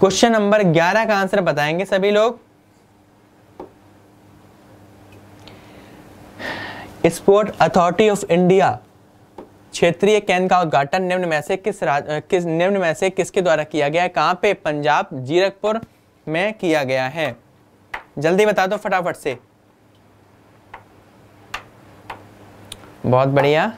S1: क्वेश्चन नंबर ग्यारह का आंसर बताएंगे सभी लोग स्पोर्ट अथॉरिटी ऑफ इंडिया क्षेत्रीय केंद्र का उद्घाटन निम्न में से किस राज किस निम्न में से किसके द्वारा किया गया है कहाँ पे पंजाब जीरकपुर में किया गया है जल्दी बता दो फटाफट से बहुत बढ़िया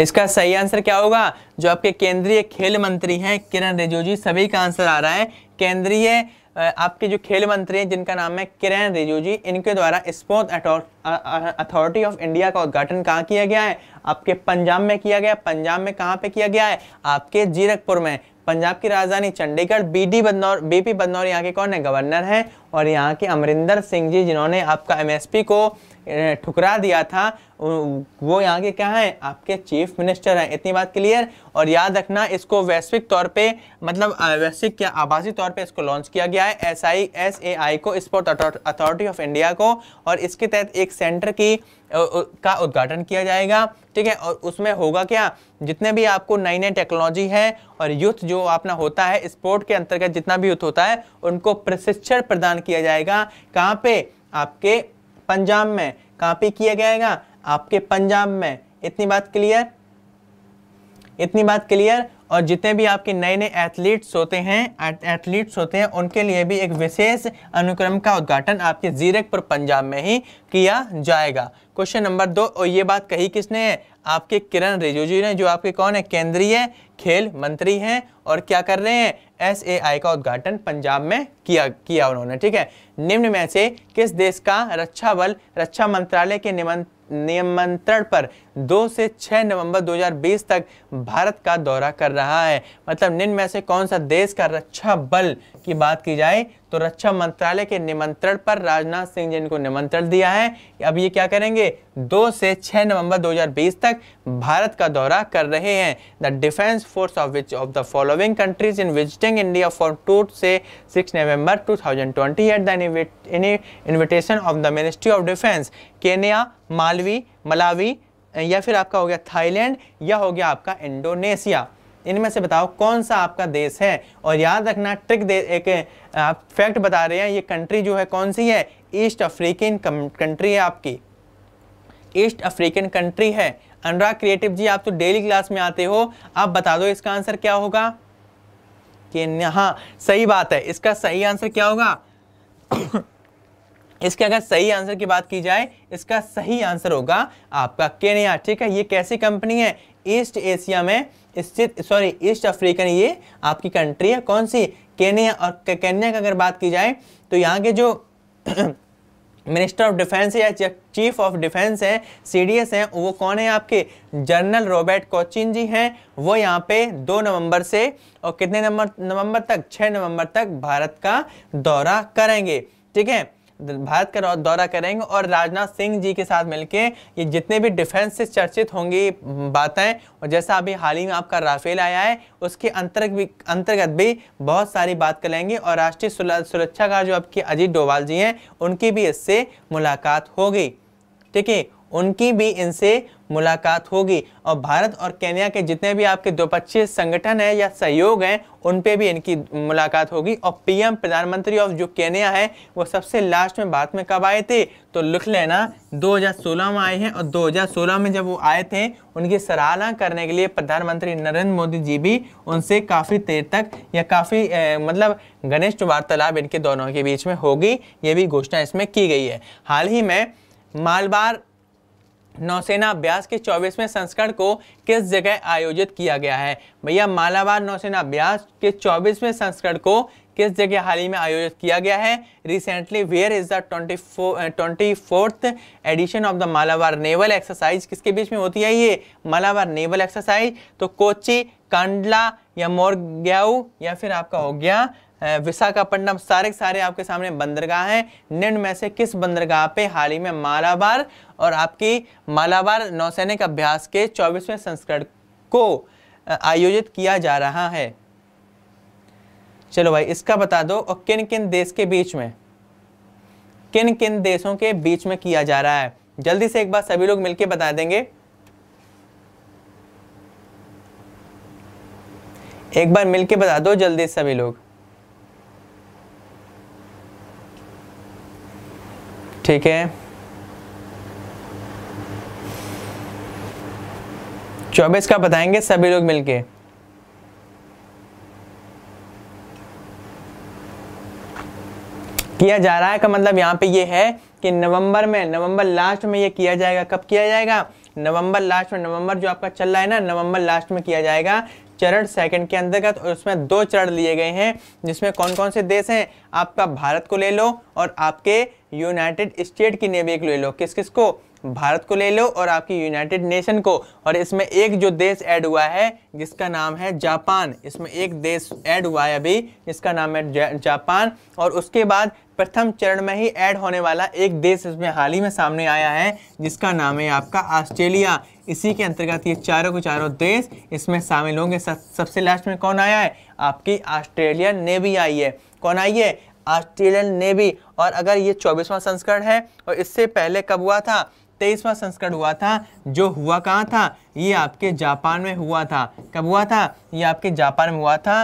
S1: इसका सही आंसर क्या होगा जो आपके केंद्रीय खेल मंत्री हैं किरण रिजिजू सभी का आंसर आ रहा है केंद्रीय आपके जो खेल मंत्री हैं जिनका नाम है किरण रिजू जी इनके द्वारा स्पोर्ट अथॉरिटी ऑफ इंडिया का उद्घाटन कहाँ किया गया है आपके पंजाब में किया गया पंजाब में कहाँ पे किया गया है आपके जीरकपुर में पंजाब की राजधानी Chandigarh B D Badnore B P Badnore यहाँ के कौन है गवर्नर हैं और यहाँ के अमरिंदर सिंह जी जिन्होंने आपका एम को ठुकरा दिया था वो यहाँ के क्या हैं आपके चीफ मिनिस्टर हैं इतनी बात क्लियर और याद रखना इसको वैश्विक तौर पे मतलब वैश्विक क्या आभासी तौर पे इसको लॉन्च किया गया है एस आई एस ए आई को स्पोर्ट अथॉरिटी ऑफ इंडिया को और इसके तहत एक सेंटर की का उद्घाटन किया जाएगा ठीक है और उसमें होगा क्या जितने भी आपको नई नई टेक्नोलॉजी है और यूथ जो अपना होता है स्पोर्ट के अंतर्गत जितना भी यूथ होता है उनको प्रशिक्षण प्रदान किया जाएगा कहाँ पे आपके पंजाब में कहाँ पे किया जाएगा आपके पंजाब में इतनी बात क्लियर इतनी बात क्लियर और जितने भी आपके नए नए एथलीट्स होते हैं एथलीट्स होते हैं उनके लिए भी एक विशेष अनुक्रम का उद्घाटन आपके जीरकपुर पंजाब में ही किया जाएगा क्वेश्चन नंबर दो और ये बात कही किसने है आपके किरण रिजिजू ने जो आपके कौन है केंद्रीय खेल मंत्री हैं और क्या कर रहे हैं एस ए आई का उद्घाटन पंजाब में किया किया उन्होंने ठीक है निम्न में से किस देश का रक्षा बल रक्षा मंत्रालय के निमंत्रण पर 2 से 6 नवंबर 2020 तक भारत का दौरा कर रहा है मतलब निम्न में से कौन सा देश का रक्षा बल की बात की जाए तो रक्षा मंत्रालय के निमंत्रण पर राजनाथ सिंह जी इनको निमंत्रण दिया है अब ये क्या करेंगे दो से छः नवंबर 2020 तक भारत का दौरा कर रहे हैं the defence force of which of the following countries in visiting India for two से six November 2020 at the invitation of the ministry of defence Kenya Malawi Malawi या फिर आपका हो गया थाईलैंड या हो गया आपका इंडोनेशिया इनमें से बताओ कौन सा आपका देश है और याद रखना ट्रिक दे एक आप फैक्ट बता रहे हैं ये कंट्री जो है कौन सी है ईस्ट अफ्रीकन कंट्री है आपकी ईस्ट अफ्रीकन कंट्री है अनुराग क्रिएटिव जी आप तो डेली क्लास में आते हो आप बता दो इसका आंसर क्या होगा कि हाँ सही बात है इसका सही आंसर क्या होगा इसके अगर सही आंसर की बात की जाए इसका सही आंसर होगा आपका केन्या ठीक है ये कैसी कंपनी है ईस्ट एशिया में स्थित सॉरी ईस्ट अफ्रीकन ये आपकी कंट्री है कौन सी केन्या और केन्या की अगर बात की जाए तो यहाँ के जो मिनिस्टर ऑफ डिफेंस या चीफ ऑफ डिफेंस है सीडीएस हैं वो कौन है आपके जनरल रॉबर्ट कोचिन जी हैं वो यहाँ पे दो नवंबर से और कितने नंबर नवंबर तक छः नवंबर तक भारत का दौरा करेंगे ठीक है भारत का दौरा करेंगे और राजनाथ सिंह जी के साथ मिलकर ये जितने भी डिफेंस से चर्चित होंगी बातें और जैसा अभी हाल ही में आपका राफेल आया है उसके अंतर्गत भी अंतर्गत भी बहुत सारी बात करेंगे और राष्ट्रीय का जो आपके अजीत डोवाल जी हैं उनकी भी इससे मुलाकात होगी ठीक है उनकी भी इनसे मुलाकात होगी और भारत और केन्या के जितने भी आपके द्विपक्षीय संगठन हैं या सहयोग हैं उन पे भी इनकी मुलाकात होगी और पीएम प्रधानमंत्री ऑफ जो केन्या है वो सबसे लास्ट में भारत में कब आए थे तो लिख लेना 2016 में आए हैं और 2016 में जब वो आए थे उनकी सराहना करने के लिए प्रधानमंत्री नरेंद्र मोदी जी भी उनसे काफ़ी देर तक या काफ़ी मतलब घनिष्ठ वार्तालाप इनके दोनों के बीच में होगी ये भी घोषणा इसमें की गई है हाल ही में मालबार नौसेना अभ्यास के चौबीसवें संस्करण को किस जगह आयोजित किया गया है भैया मालाबार नौसेना अभ्यास के चौबीसवें संस्करण को किस जगह हाल ही में आयोजित किया गया है recently where is the twenty fourth edition of the Malabar naval exercise किसके बीच में होती है ये मालाबार नेवल एक्सरसाइज तो कोची कांडला या मोरग्याऊ या फिर आपका हो गया विशाखापट्टनम सारे सारे आपके सामने बंदरगाह हैं निम्न में से किस बंदरगाह पे हाल ही में मालाबार और आपकी मालाबार नौसैनिक अभ्यास के चौबीसवें संस्करण को आयोजित किया जा रहा है चलो भाई इसका बता दो और किन किन देश के बीच में किन किन देशों के बीच में किया जा रहा है जल्दी से एक बार सभी लोग मिलकर बता देंगे एक बार मिलके बता दो जल्दी सभी लोग ठीक है चौबीस का बताएंगे सभी लोग मिलके किया जा रहा है का मतलब यहाँ पे ये यह है कि नवंबर में नवंबर लास्ट में ये किया जाएगा कब किया जाएगा नवंबर लास्ट में नवंबर जो आपका चल रहा है ना नवंबर लास्ट में किया जाएगा चरण सेकंड के अंतर्गत और उसमें दो चरण लिए गए हैं जिसमें कौन कौन से देश हैं आपका भारत को ले लो और आपके यूनाइटेड स्टेट की नेवी एक ले लो किस किस को भारत को ले लो और आपकी यूनाइटेड नेशन को और इसमें एक जो देश ऐड हुआ है जिसका नाम है जापान इसमें एक देश ऐड हुआ है अभी जिसका नाम है जा, जापान और उसके बाद प्रथम चरण में ही ऐड होने वाला एक देश इसमें हाल ही में सामने आया है जिसका नाम है आपका ऑस्ट्रेलिया इसी के अंतर्गत ये चारों के चारों देश इसमें शामिल होंगे सबसे लास्ट में कौन आया है आपकी ऑस्ट्रेलिया नेवी आई है कौन आई है ऑस्ट्रेलियन नेवी और अगर ये चौबीसवां संस्करण है और इससे पहले कब हुआ था तेईसवां संस्करण हुआ था जो हुआ कहाँ था ये आपके जापान में हुआ था कब हुआ था ये आपके जापान में हुआ था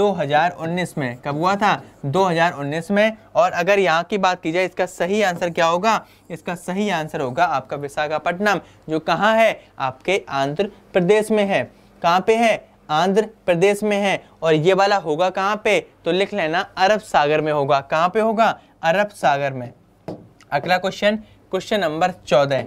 S1: 2019 में कब हुआ था 2019 में और अगर यहाँ की बात की जाए इसका सही आंसर क्या होगा इसका सही आंसर होगा आपका विशाखापट्टनम जो कहाँ है आपके आंध्र प्रदेश में है कहाँ पे है आंध्र प्रदेश में है और ये वाला होगा कहाँ पे तो लिख लेना अरब सागर में होगा कहाँ पे होगा अरब सागर में अगला क्वेश्चन क्वेश्चन नंबर चौदह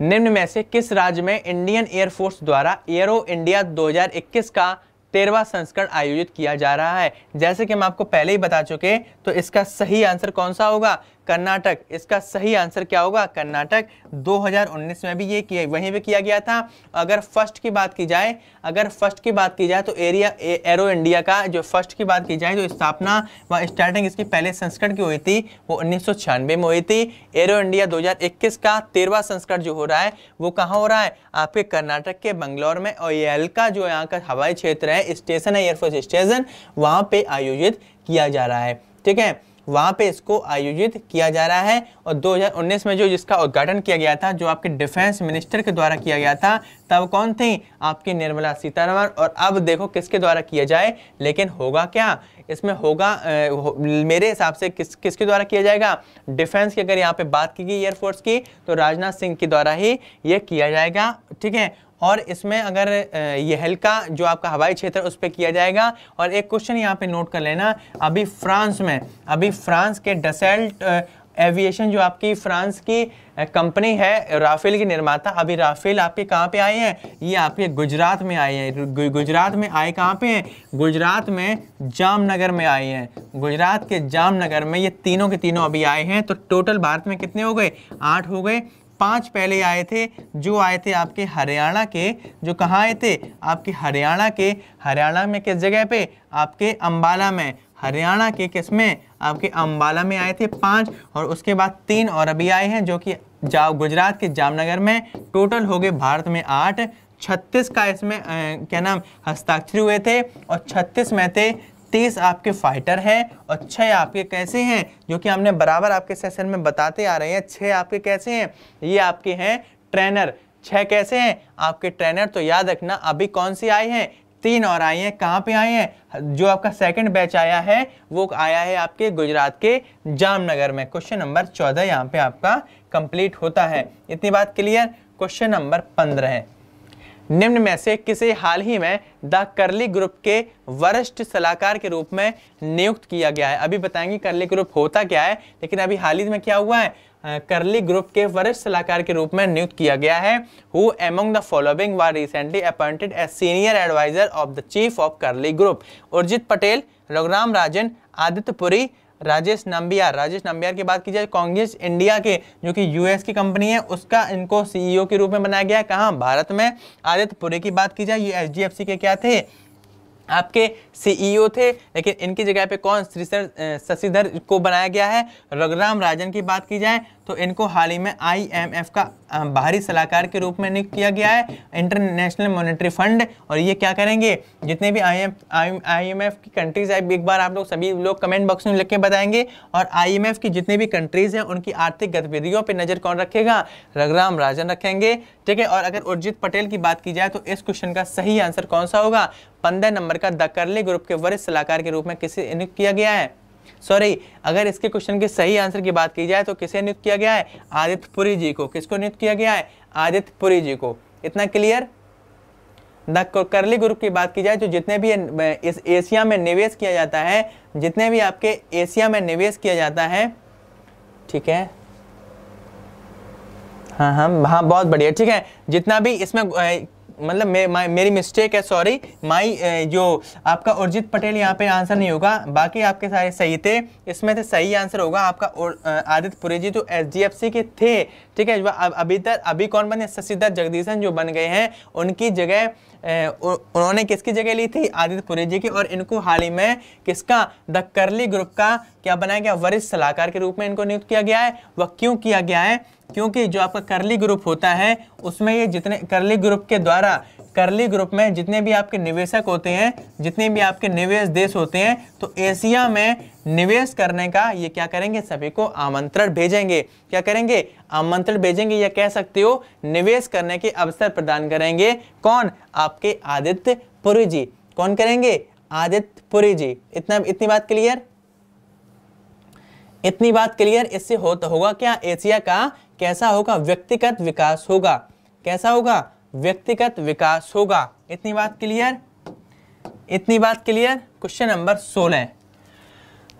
S1: निम्न में से किस राज्य में इंडियन एयरफोर्स द्वारा एयरो इंडिया 2021 का तेरवा संस्करण आयोजित किया जा रहा है जैसे कि हम आपको पहले ही बता चुके तो इसका सही आंसर कौन सा होगा कर्नाटक इसका सही आंसर क्या होगा कर्नाटक 2019 में भी ये किया वहीं पे किया गया था अगर फर्स्ट की बात की जाए अगर फर्स्ट की बात की जाए तो एरिया एरो इंडिया का जो फर्स्ट की बात की जाए तो स्थापना व स्टार्टिंग इसकी पहले संस्करण की हुई थी वो उन्नीस में हुई थी एरो इंडिया 2021 का तेरहवा संस्करण जो हो रहा है वो कहाँ हो रहा है आपके कर्नाटक के बंगलौर में और ये हल्का जो यहाँ का हवाई क्षेत्र है स्टेशन है एयरफोर्स स्टेशन वहाँ पर आयोजित किया जा रहा है ठीक है वहाँ पे इसको आयोजित किया जा रहा है और 2019 में जो जिसका उद्घाटन किया गया था जो आपके डिफेंस मिनिस्टर के द्वारा किया गया था तब कौन थी आपकी निर्मला सीतारमण और अब देखो किसके द्वारा किया जाए लेकिन होगा क्या इसमें होगा ए, हो, मेरे हिसाब से किस किसके द्वारा किया जाएगा डिफेंस की अगर यहाँ पे बात की गई एयरफोर्स की तो राजनाथ सिंह के द्वारा ही ये किया जाएगा ठीक है और इसमें अगर ये हल्का जो आपका हवाई क्षेत्र उस पर किया जाएगा और एक क्वेश्चन यहाँ पे नोट कर लेना अभी फ्रांस में अभी फ्रांस के डसेल्ट एविएशन जो आपकी फ्रांस की कंपनी है राफेल की निर्माता अभी राफेल आपके कहाँ पे आए हैं ये आपके गुजरात में आए हैं गुजरात में आए कहाँ पे हैं गुजरात में जामनगर में आए हैं गुजरात के जामनगर में ये तीनों के तीनों अभी आए हैं तो टोटल भारत में कितने हो गए आठ हो गए पांच पहले आए थे जो आए थे आपके हरियाणा के जो कहाँ आए थे आपके हरियाणा के हरियाणा में किस जगह पे आपके अम्बाला में हरियाणा के किस में आपके अम्बाला में आए थे पाँच और उसके बाद तीन और अभी आए हैं जो कि जा गुजरात के जामनगर में टोटल हो गए भारत में आठ छत्तीस का इसमें क्या नाम हस्ताक्षर हुए थे और छत्तीस में थे तीस आपके फाइटर हैं और छः आपके कैसे हैं जो कि हमने बराबर आपके सेशन में बताते आ रहे हैं छः आपके कैसे हैं ये आपके हैं ट्रेनर छः कैसे हैं आपके ट्रेनर तो याद रखना अभी कौन सी आए हैं तीन और आई हैं कहाँ पे आए हैं जो आपका सेकंड बैच आया है वो आया है आपके गुजरात के जामनगर में क्वेश्चन नंबर चौदह यहाँ पे आपका कंप्लीट होता है इतनी बात क्लियर क्वेश्चन नंबर पंद्रह है निम्न में से किसे हाल ही में द करली ग्रुप के वरिष्ठ सलाहकार के रूप में नियुक्त किया गया है अभी बताएंगे करली ग्रुप होता क्या है लेकिन अभी हाल ही में क्या हुआ है करली ग्रुप के वरिष्ठ सलाहकार के रूप में नियुक्त किया गया है who among the following was recently appointed as senior adviser of the chief of Carlyle group Urjit Patel Raghuram Rajan Aditya Puri Rajesh Nambiar Rajesh Nambiar की बात की जाए कांग्रेस इंडिया के जो कि यूएस की कंपनी है उसका इनको सीईओ के रूप में बनाया गया है कहाँ भारत में आदित्यपुरे की बात की जाए ये एच के क्या थे आपके सीईओ e थे लेकिन इनकी जगह पे कौन श्री शशिधर को बनाया गया है रघुराम राजन की बात की जाए तो इनको हाल ही में आईएमएफ का बाहरी सलाहकार के रूप में नियुक्त किया गया है इंटरनेशनल मॉनेटरी फंड और ये क्या करेंगे जितने भी आई एम की कंट्रीज है एक बार आप लोग सभी लोग कमेंट बॉक्स में लिख के बताएंगे और आई की जितने भी कंट्रीज हैं उनकी आर्थिक गतिविधियों पर नज़र कौन रखेगा रघुराम राजन रखेंगे ठीक है और अगर उर्जित पटेल की बात की जाए तो इस क्वेश्चन का सही आंसर कौन सा होगा पंद्रह नंबर का द करले कंपनी ग्रुप के वरिष्ठ सलाहकार के रूप में किसे नियुक्त किया गया है सॉरी अगर इसके क्वेश्चन के सही आंसर की बात की जाए तो किसे नियुक्त किया गया है आदित्य पुरी जी को किसको नियुक्त किया गया है आदित्य पुरी जी को इतना क्लियर द करली ग्रुप की बात की जाए तो जितने भी इस एशिया में निवेश किया जाता है जितने भी आपके एशिया में निवेश किया जाता है ठीक है हाँ हाँ हाँ बहुत बढ़िया ठीक है जितना भी इसमें मतलब मे, मेरी मिस्टेक है सॉरी माई eh, जो आपका उर्जित पटेल यहाँ पे आंसर नहीं होगा बाकी आपके सारे सही थे इसमें से सही आंसर होगा आपका eh, आदित्य पुरी जी जो एस एफ सी के थे ठीक है अभी तक अभी कौन बने शशिधर जगदीशन जो बन गए हैं उनकी जगह eh, उन्होंने किसकी जगह ली थी आदित्य पुरी जी की और इनको हाल ही में किसका द करली ग्रुप का क्या बनाया गया वरिष्ठ सलाहकार के रूप में इनको नियुक्त किया गया है वह क्यों किया गया है क्योंकि जो आपका करली ग्रुप होता है उसमें ये जितने करली ग्रुप के द्वारा करली ग्रुप में जितने भी आपके निवेशक होते हैं जितने भी आपके निवेश देश होते हैं तो एशिया में निवेश करने का ये क्या करेंगे सभी को आमंत्रण भेजेंगे क्या करेंगे आमंत्रण भेजेंगे या कह सकते हो निवेश करने के अवसर प्रदान करेंगे कौन आपके आदित्य पुरी जी कौन करेंगे आदित्य पुरी जी इतना इतनी बात क्लियर इतनी बात क्लियर इससे होता होगा क्या एशिया का कैसा होगा व्यक्तिगत विकास होगा कैसा होगा व्यक्तिगत विकास होगा इतनी बात क्लियर इतनी बात क्लियर क्वेश्चन नंबर सोलह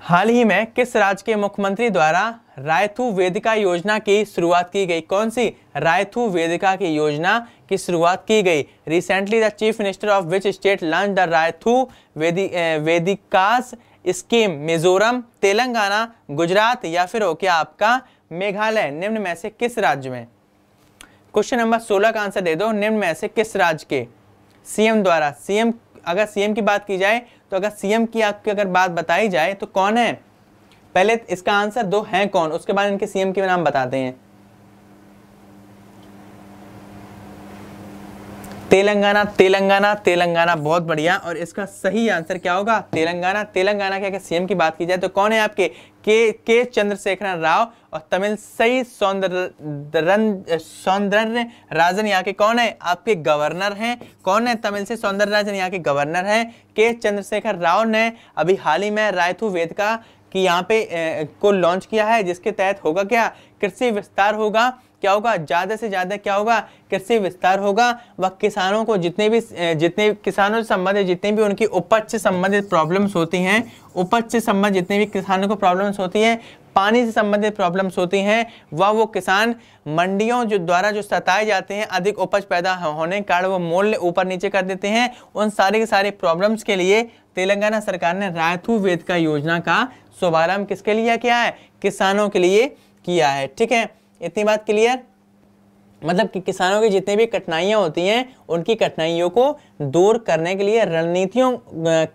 S1: हाल ही में किस राज्य के मुख्यमंत्री द्वारा रायथू वेदिका योजना की शुरुआत की गई कौन सी रायथू वेदिका की योजना की शुरुआत की गई recently the chief minister of which state launch the Rythu Vedi Vedikas scheme Mizoram Telangana Gujarat या फिर हो क्या आपका मेघालय निम्न में से किस राज्य में क्वेश्चन नंबर सोलह का आंसर दे दो निम्न में से किस राज्य के सीएम द्वारा सीएम अगर सीएम की बात की जाए तो अगर सीएम की आपकी अगर बात बताई जाए तो कौन है पहले इसका आंसर दो हैं कौन उसके बाद इनके सीएम के नाम बताते हैं तेलंगाना तेलंगाना तेलंगाना बहुत बढ़िया और इसका सही आंसर क्या होगा तेलंगाना तेलंगाना के अगर सीएम की बात की जाए तो कौन है आपके के के चंद्रशेखर राव और तमिल सई सौंदर्य सौंदर राजन यहाँ के कौन है आपके गवर्नर हैं कौन है तमिल से सौंदर्य राजन यहाँ के गवर्नर हैं के चंद्रशेखर राव ने अभी हाल ही में रायथू वेद का कि यहाँ पे ए, को लॉन्च किया है जिसके तहत होगा क्या कृषि विस्तार होगा क्या होगा ज़्यादा से ज़्यादा क्या होगा कृषि विस्तार होगा व किसानों को जितने भी जितने किसानों से संबंधित जितने भी उनकी उपज से संबंधित प्रॉब्लम्स होती हैं उपज से संबंधित जितने भी किसानों को प्रॉब्लम्स होती हैं पानी से संबंधित प्रॉब्लम्स होती हैं वह वो किसान मंडियों जो द्वारा जो सताए जाते हैं अधिक उपज पैदा होने के कारण वो मूल्य ऊपर नीचे कर देते हैं उन सारे के सारे प्रॉब्लम्स के लिए तेलंगाना सरकार ने रायथू वेद का योजना का शुभारंभ किसके लिए किया है किसानों के लिए किया है ठीक है इतनी बात क्लियर मतलब कि किसानों की जितनी भी कठिनाइयाँ होती हैं उनकी कठिनाइयों को दूर करने के लिए रणनीतियों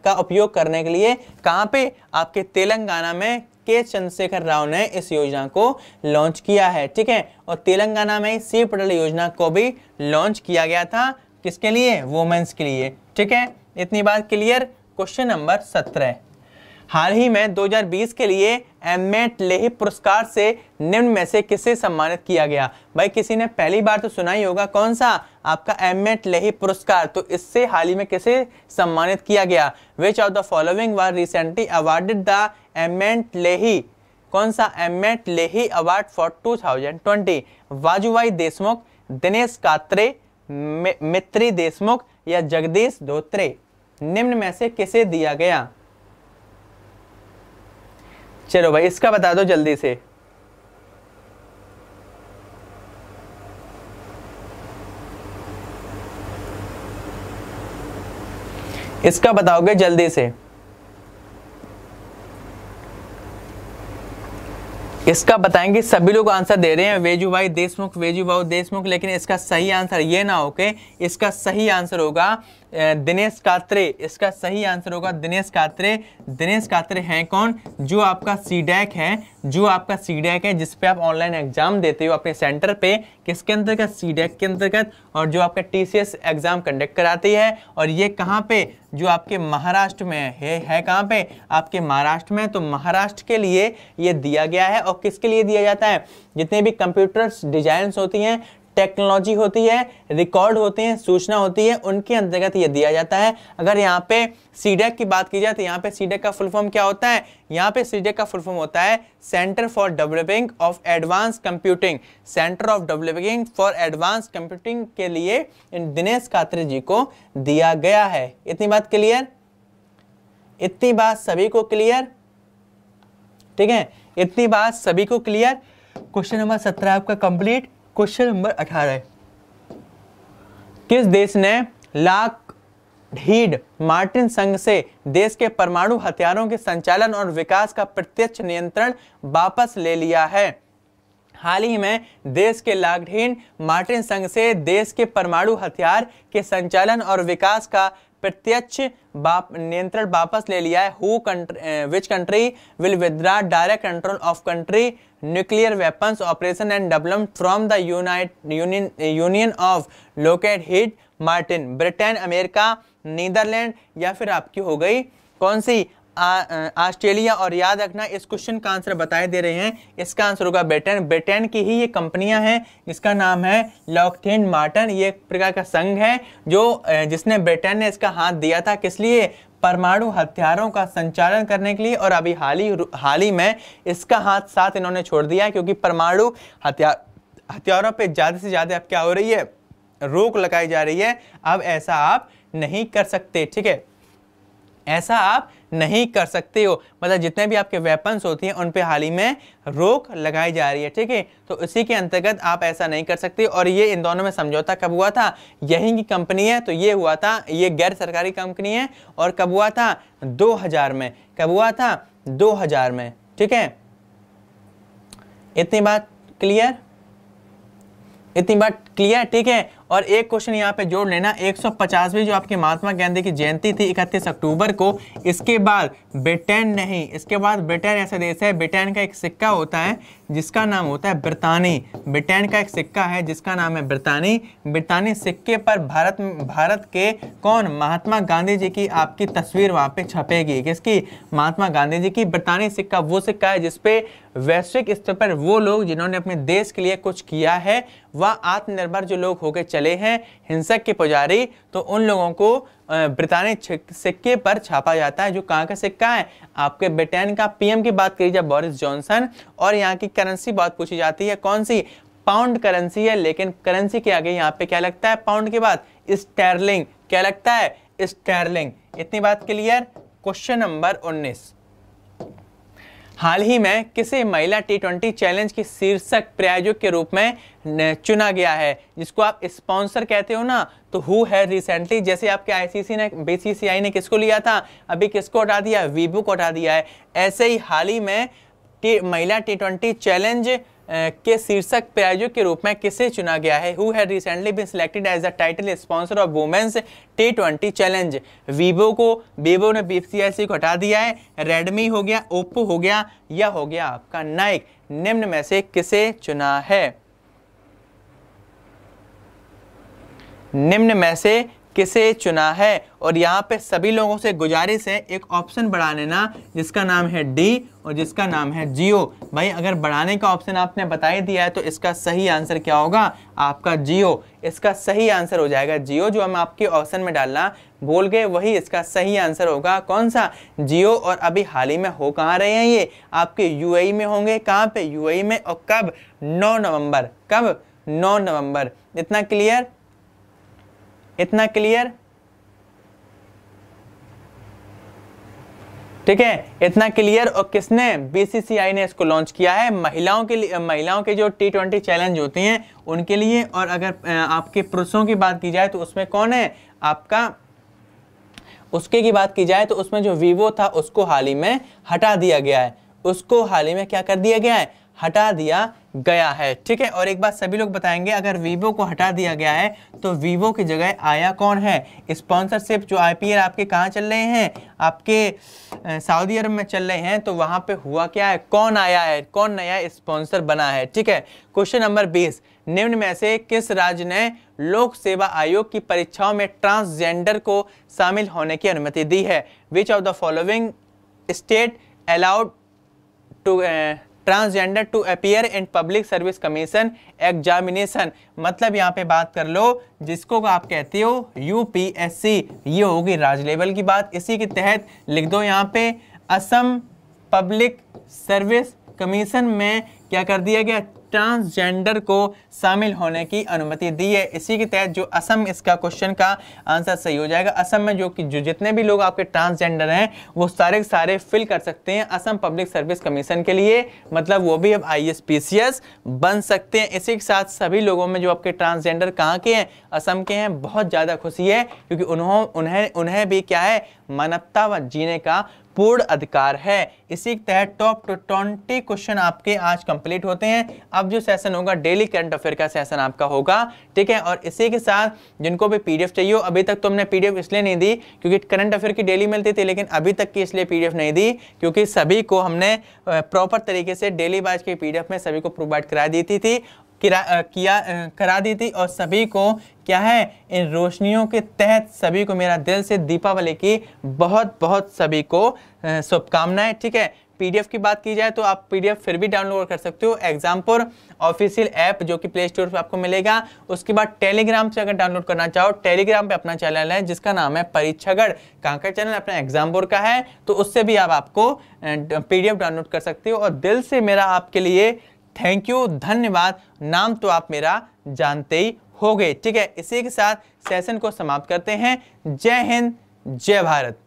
S1: का उपयोग करने के लिए कहाँ पे आपके तेलंगाना में के चंद्रशेखर राव ने इस योजना को लॉन्च किया है ठीक है और तेलंगाना में सी पटल योजना को भी लॉन्च किया गया था किसके लिए वुमेंस के लिए ठीक है इतनी बात क्लियर क्वेश्चन नंबर सत्रह हाल ही में 2020 के लिए एमेट लेही पुरस्कार से निम्न में से किसे सम्मानित किया गया भाई किसी ने पहली बार तो सुना ही होगा कौन सा आपका एम एट लेही पुरस्कार तो इससे हाल ही में किसे सम्मानित किया गया which of the following was recently awarded the M at Leahy कौन सा at Leahy award for 2020 Vajubhai Deshmukh Dinesh Katre Mitri Deshmukh या जगदीश धोत्रे निम्न में से किसे दिया गया चलो भाई इसका बता दो जल्दी से इसका बताओगे जल्दी से इसका बताएंगे सभी लोग आंसर दे रहे हैं वेजू भाई देशमुख वेजू भाई देशमुख लेकिन इसका सही आंसर ये ना हो के इसका सही आंसर होगा दिनेश कात्रे इसका सही आंसर होगा दिनेश कात्रे दिनेश कात्रे हैं कौन जो आपका सी डैक है जो आपका सी डैक है जिस आप ऑनलाइन एग्जाम देते हो अपने सेंटर पे किसके अंतर्गत सी डैक के अंतर्गत और जो आपका टी एग्ज़ाम कंडक्ट कराती है और ये कहाँ पे जो आपके महाराष्ट्र में है है, कहाँ पे आपके महाराष्ट्र में तो महाराष्ट्र के लिए ये दिया गया है और किसके लिए दिया जाता है जितने भी कंप्यूटर्स डिजाइन होती हैं टेक्नोलॉजी होती है रिकॉर्ड होते हैं सूचना होती है उनके अंतर्गत ये दिया जाता है अगर यहाँ पे सीडेक e की बात की जाए तो यहाँ पे सीडेक e का फुल फॉर्म क्या होता है यहाँ पे सीडेक e का फुल फॉर्म होता है centre for developing of advance computing centre of developing for advance computing के लिए इन दिनेश कात्रे जी को दिया गया है इतनी बात क्लियर इतनी बात सभी को क्लियर ठीक है इतनी बात सभी को क्लियर क्वेश्चन नंबर सत्रह आपका कंप्लीट क्वेश्चन नंबर अठारह किस देश ने लाख ढीड मार्टिन संघ से देश के परमाणु हथियारों के संचालन और विकास का प्रत्यक्ष नियंत्रण वापस ले लिया है हाल ही में देश के लागढीन मार्टिन संघ से देश के परमाणु हथियार के संचालन और विकास का प्रत्यक्ष नियंत्रण वापस ले लिया है who country which country will withdraw direct control of country nuclear weapons operation and development from the united union of locate hit Martin Britain America Netherlands या फिर आपकी हो गई कौन सी ऑस्ट्रेलिया और याद रखना इस क्वेश्चन का आंसर बताए दे रहे हैं इसका आंसर होगा ब्रिटेन ब्रिटेन की ही ये कंपनियां हैं इसका नाम है लॉकथिन मार्टन ये एक प्रकार का संघ है जो जिसने ब्रिटेन ने इसका हाथ दिया था किस लिए परमाणु हथियारों का संचालन करने के लिए और अभी हाल ही हाल ही में इसका हाथ साथ इन्होंने छोड़ दिया क्योंकि परमाणु हथियार हथियारों पर ज़्यादा से ज़्यादा अब क्या हो रही है रोक लगाई जा रही है अब ऐसा आप नहीं कर सकते ठीक है ऐसा आप नहीं कर सकते हो मतलब जितने भी आपके वेपन्स होती हैं उन पर हाल ही में रोक लगाई जा रही है ठीक है तो इसी के अंतर्गत आप ऐसा नहीं कर सकते और ये इन दोनों में समझौता कब हुआ था यहीं की कंपनी है तो ये हुआ था ये गैर सरकारी कंपनी है और कब हुआ था हजार में कब हुआ था हजार में ठीक है इतनी बात क्लियर इतनी बात क्लियर ठीक है और एक क्वेश्चन यहाँ पे जोड़ लेना एक सौ जो आपकी महात्मा गांधी की जयंती थी इकतीस अक्टूबर को इसके बाद ब्रिटेन नहीं इसके बाद ब्रिटेन ऐसा देश है ब्रिटेन का एक सिक्का होता है जिसका नाम होता है ब्रितानी ब्रिटेन का एक सिक्का है जिसका नाम है ब्रितानी ब्रितानी सिक्के पर भारत भारत के कौन महात्मा गांधी जी की आपकी तस्वीर वहाँ पे छपेगी किसकी महात्मा गांधी जी की ब्रितानी सिक्का वो सिक्का है जिसपे वैश्विक स्तर पर वो लोग जिन्होंने अपने देश के लिए कुछ किया है वह आत्मनिर्भर जो लोग होके चले हैं हिंसक के पुजारी तो उन लोगों को ब्रितानिक सिक्के पर छापा जाता है जो कहाँ का सिक्का है आपके ब्रिटेन का पीएम की बात करी जाए बोरिस जॉनसन और यहाँ की करेंसी बहुत पूछी जाती है कौन सी पाउंड करेंसी है लेकिन करेंसी के आगे यहाँ पे क्या लगता है पाउंड के बाद स्टेरलिंग क्या लगता है स्टेरलिंग इतनी बात क्लियर क्वेश्चन नंबर उन्नीस हाल ही में किसी महिला टी ट्वेंटी चैलेंज के शीर्षक प्रायोजक के रूप में चुना गया है जिसको आप स्पॉन्सर कहते हो ना तो हु है रिसेंटली जैसे आपके आईसीसी ने बीसीसीआई ने किसको लिया था अभी किसको हटा दिया वीबू को हटा दिया है ऐसे ही हाल ही में महिला टी ट्वेंटी चैलेंज के शीर्षक प्रायोजक के रूप में किसे चुना गया है who had recently been selected as the title sponsor of women's T twenty challenge Vivo को वीवो ने बी को हटा दिया है रेडमी हो गया ओप्पो हो गया या हो गया आपका नाइक निम्न में से किसे चुना है निम्न में से किसे चुना है और यहाँ पे सभी लोगों से गुजारिश है एक ऑप्शन बढ़ा लेना जिसका नाम है डी और जिसका नाम है जियो भाई अगर बढ़ाने का ऑप्शन आपने बता ही दिया है तो इसका सही आंसर क्या होगा आपका जियो इसका सही आंसर हो जाएगा जियो जो हम आपके ऑप्शन में डालना बोल गए वही इसका सही आंसर होगा कौन सा जियो और अभी हाल ही में हो कहाँ रहे हैं ये आपके यू e में होंगे कहाँ पर यू e में और कब नौ नवम्बर कब नौ नवंबर इतना क्लियर इतना क्लियर ठीक है इतना क्लियर और किसने बीसीसीआई ने इसको लॉन्च किया है महिलाओं के लिए महिलाओं के जो टी ट्वेंटी चैलेंज होते हैं उनके लिए और अगर आपके पुरुषों की बात की जाए तो उसमें कौन है आपका उसके की बात की जाए तो उसमें जो वीवो था उसको हाल ही में हटा दिया गया है उसको हाल ही में क्या कर दिया गया है हटा दिया गया है ठीक है और एक बात सभी लोग बताएंगे अगर वीवो को हटा दिया गया है तो वीवो की जगह आया कौन है स्पॉन्सरशिप जो आईपीएल आपके कहाँ चल रहे हैं आपके सऊदी अरब में चल रहे हैं तो वहाँ पे हुआ क्या है कौन आया है कौन नया स्पॉन्सर बना है ठीक है क्वेश्चन नंबर बीस निम्न में से किस राज्य ने लोक सेवा आयोग की परीक्षाओं में ट्रांसजेंडर को शामिल होने की अनुमति दी है which of the following state allowed to transgender to appear in public service commission examination मतलब यहाँ पे बात कर लो जिसको आप कहते हो यूपीएससी ये होगी राज्य लेवल की बात इसी के तहत लिख दो यहाँ पे असम पब्लिक सर्विस कमीशन में क्या कर दिया गया ट्रांसजेंडर को शामिल होने की अनुमति दी है इसी के तहत जो असम इसका क्वेश्चन का आंसर सही हो जाएगा असम में जो कि जो जितने भी लोग आपके ट्रांसजेंडर हैं वो सारे सारे फिल कर सकते हैं असम पब्लिक सर्विस कमीशन के लिए मतलब वो भी अब आई बन सकते हैं इसी के साथ सभी लोगों में जो आपके ट्रांसजेंडर कहाँ के हैं असम के हैं बहुत ज़्यादा खुशी है क्योंकि उन्हों उन्हें उन्हें भी क्या है मानवता व जीने का पूर्ण अधिकार है इसी के तहत टॉप ट्वेंटी क्वेश्चन आपके आज कंप्लीट होते हैं अब जो सेशन होगा डेली करंट अफेयर का सेशन आपका होगा ठीक है और इसी के साथ जिनको भी पीडीएफ चाहिए हो अभी तक तो हमने पीडीएफ इसलिए नहीं दी क्योंकि करंट अफेयर की डेली मिलती थी लेकिन अभी तक की इसलिए पीडीएफ नहीं दी क्योंकि सभी को हमने प्रॉपर तरीके से डेली वाइज की पीडीएफ में सभी को प्रोवाइड करा दी थी किरा किया करा दी थी और सभी को क्या है इन रोशनियों के तहत सभी को मेरा दिल से दीपावली की बहुत बहुत सभी को शुभकामनाएं ठीक है पीडीएफ की बात की जाए तो आप पीडीएफ फिर भी डाउनलोड कर सकते हो एग्जामपुर ऑफिशियल ऐप जो कि प्ले स्टोर पर आपको मिलेगा उसके बाद टेलीग्राम से अगर डाउनलोड करना चाहो टेलीग्राम पे अपना चैनल है जिसका नाम है परीक्षागढ़ कांकर चैनल अपना एग्जामपुर का है तो उससे भी आप आपको पीडीएफ डाउनलोड कर सकते हो और दिल से मेरा आपके लिए थैंक यू धन्यवाद नाम तो आप मेरा जानते ही हो गए ठीक है इसी के साथ सेशन को समाप्त करते हैं जय हिंद जय भारत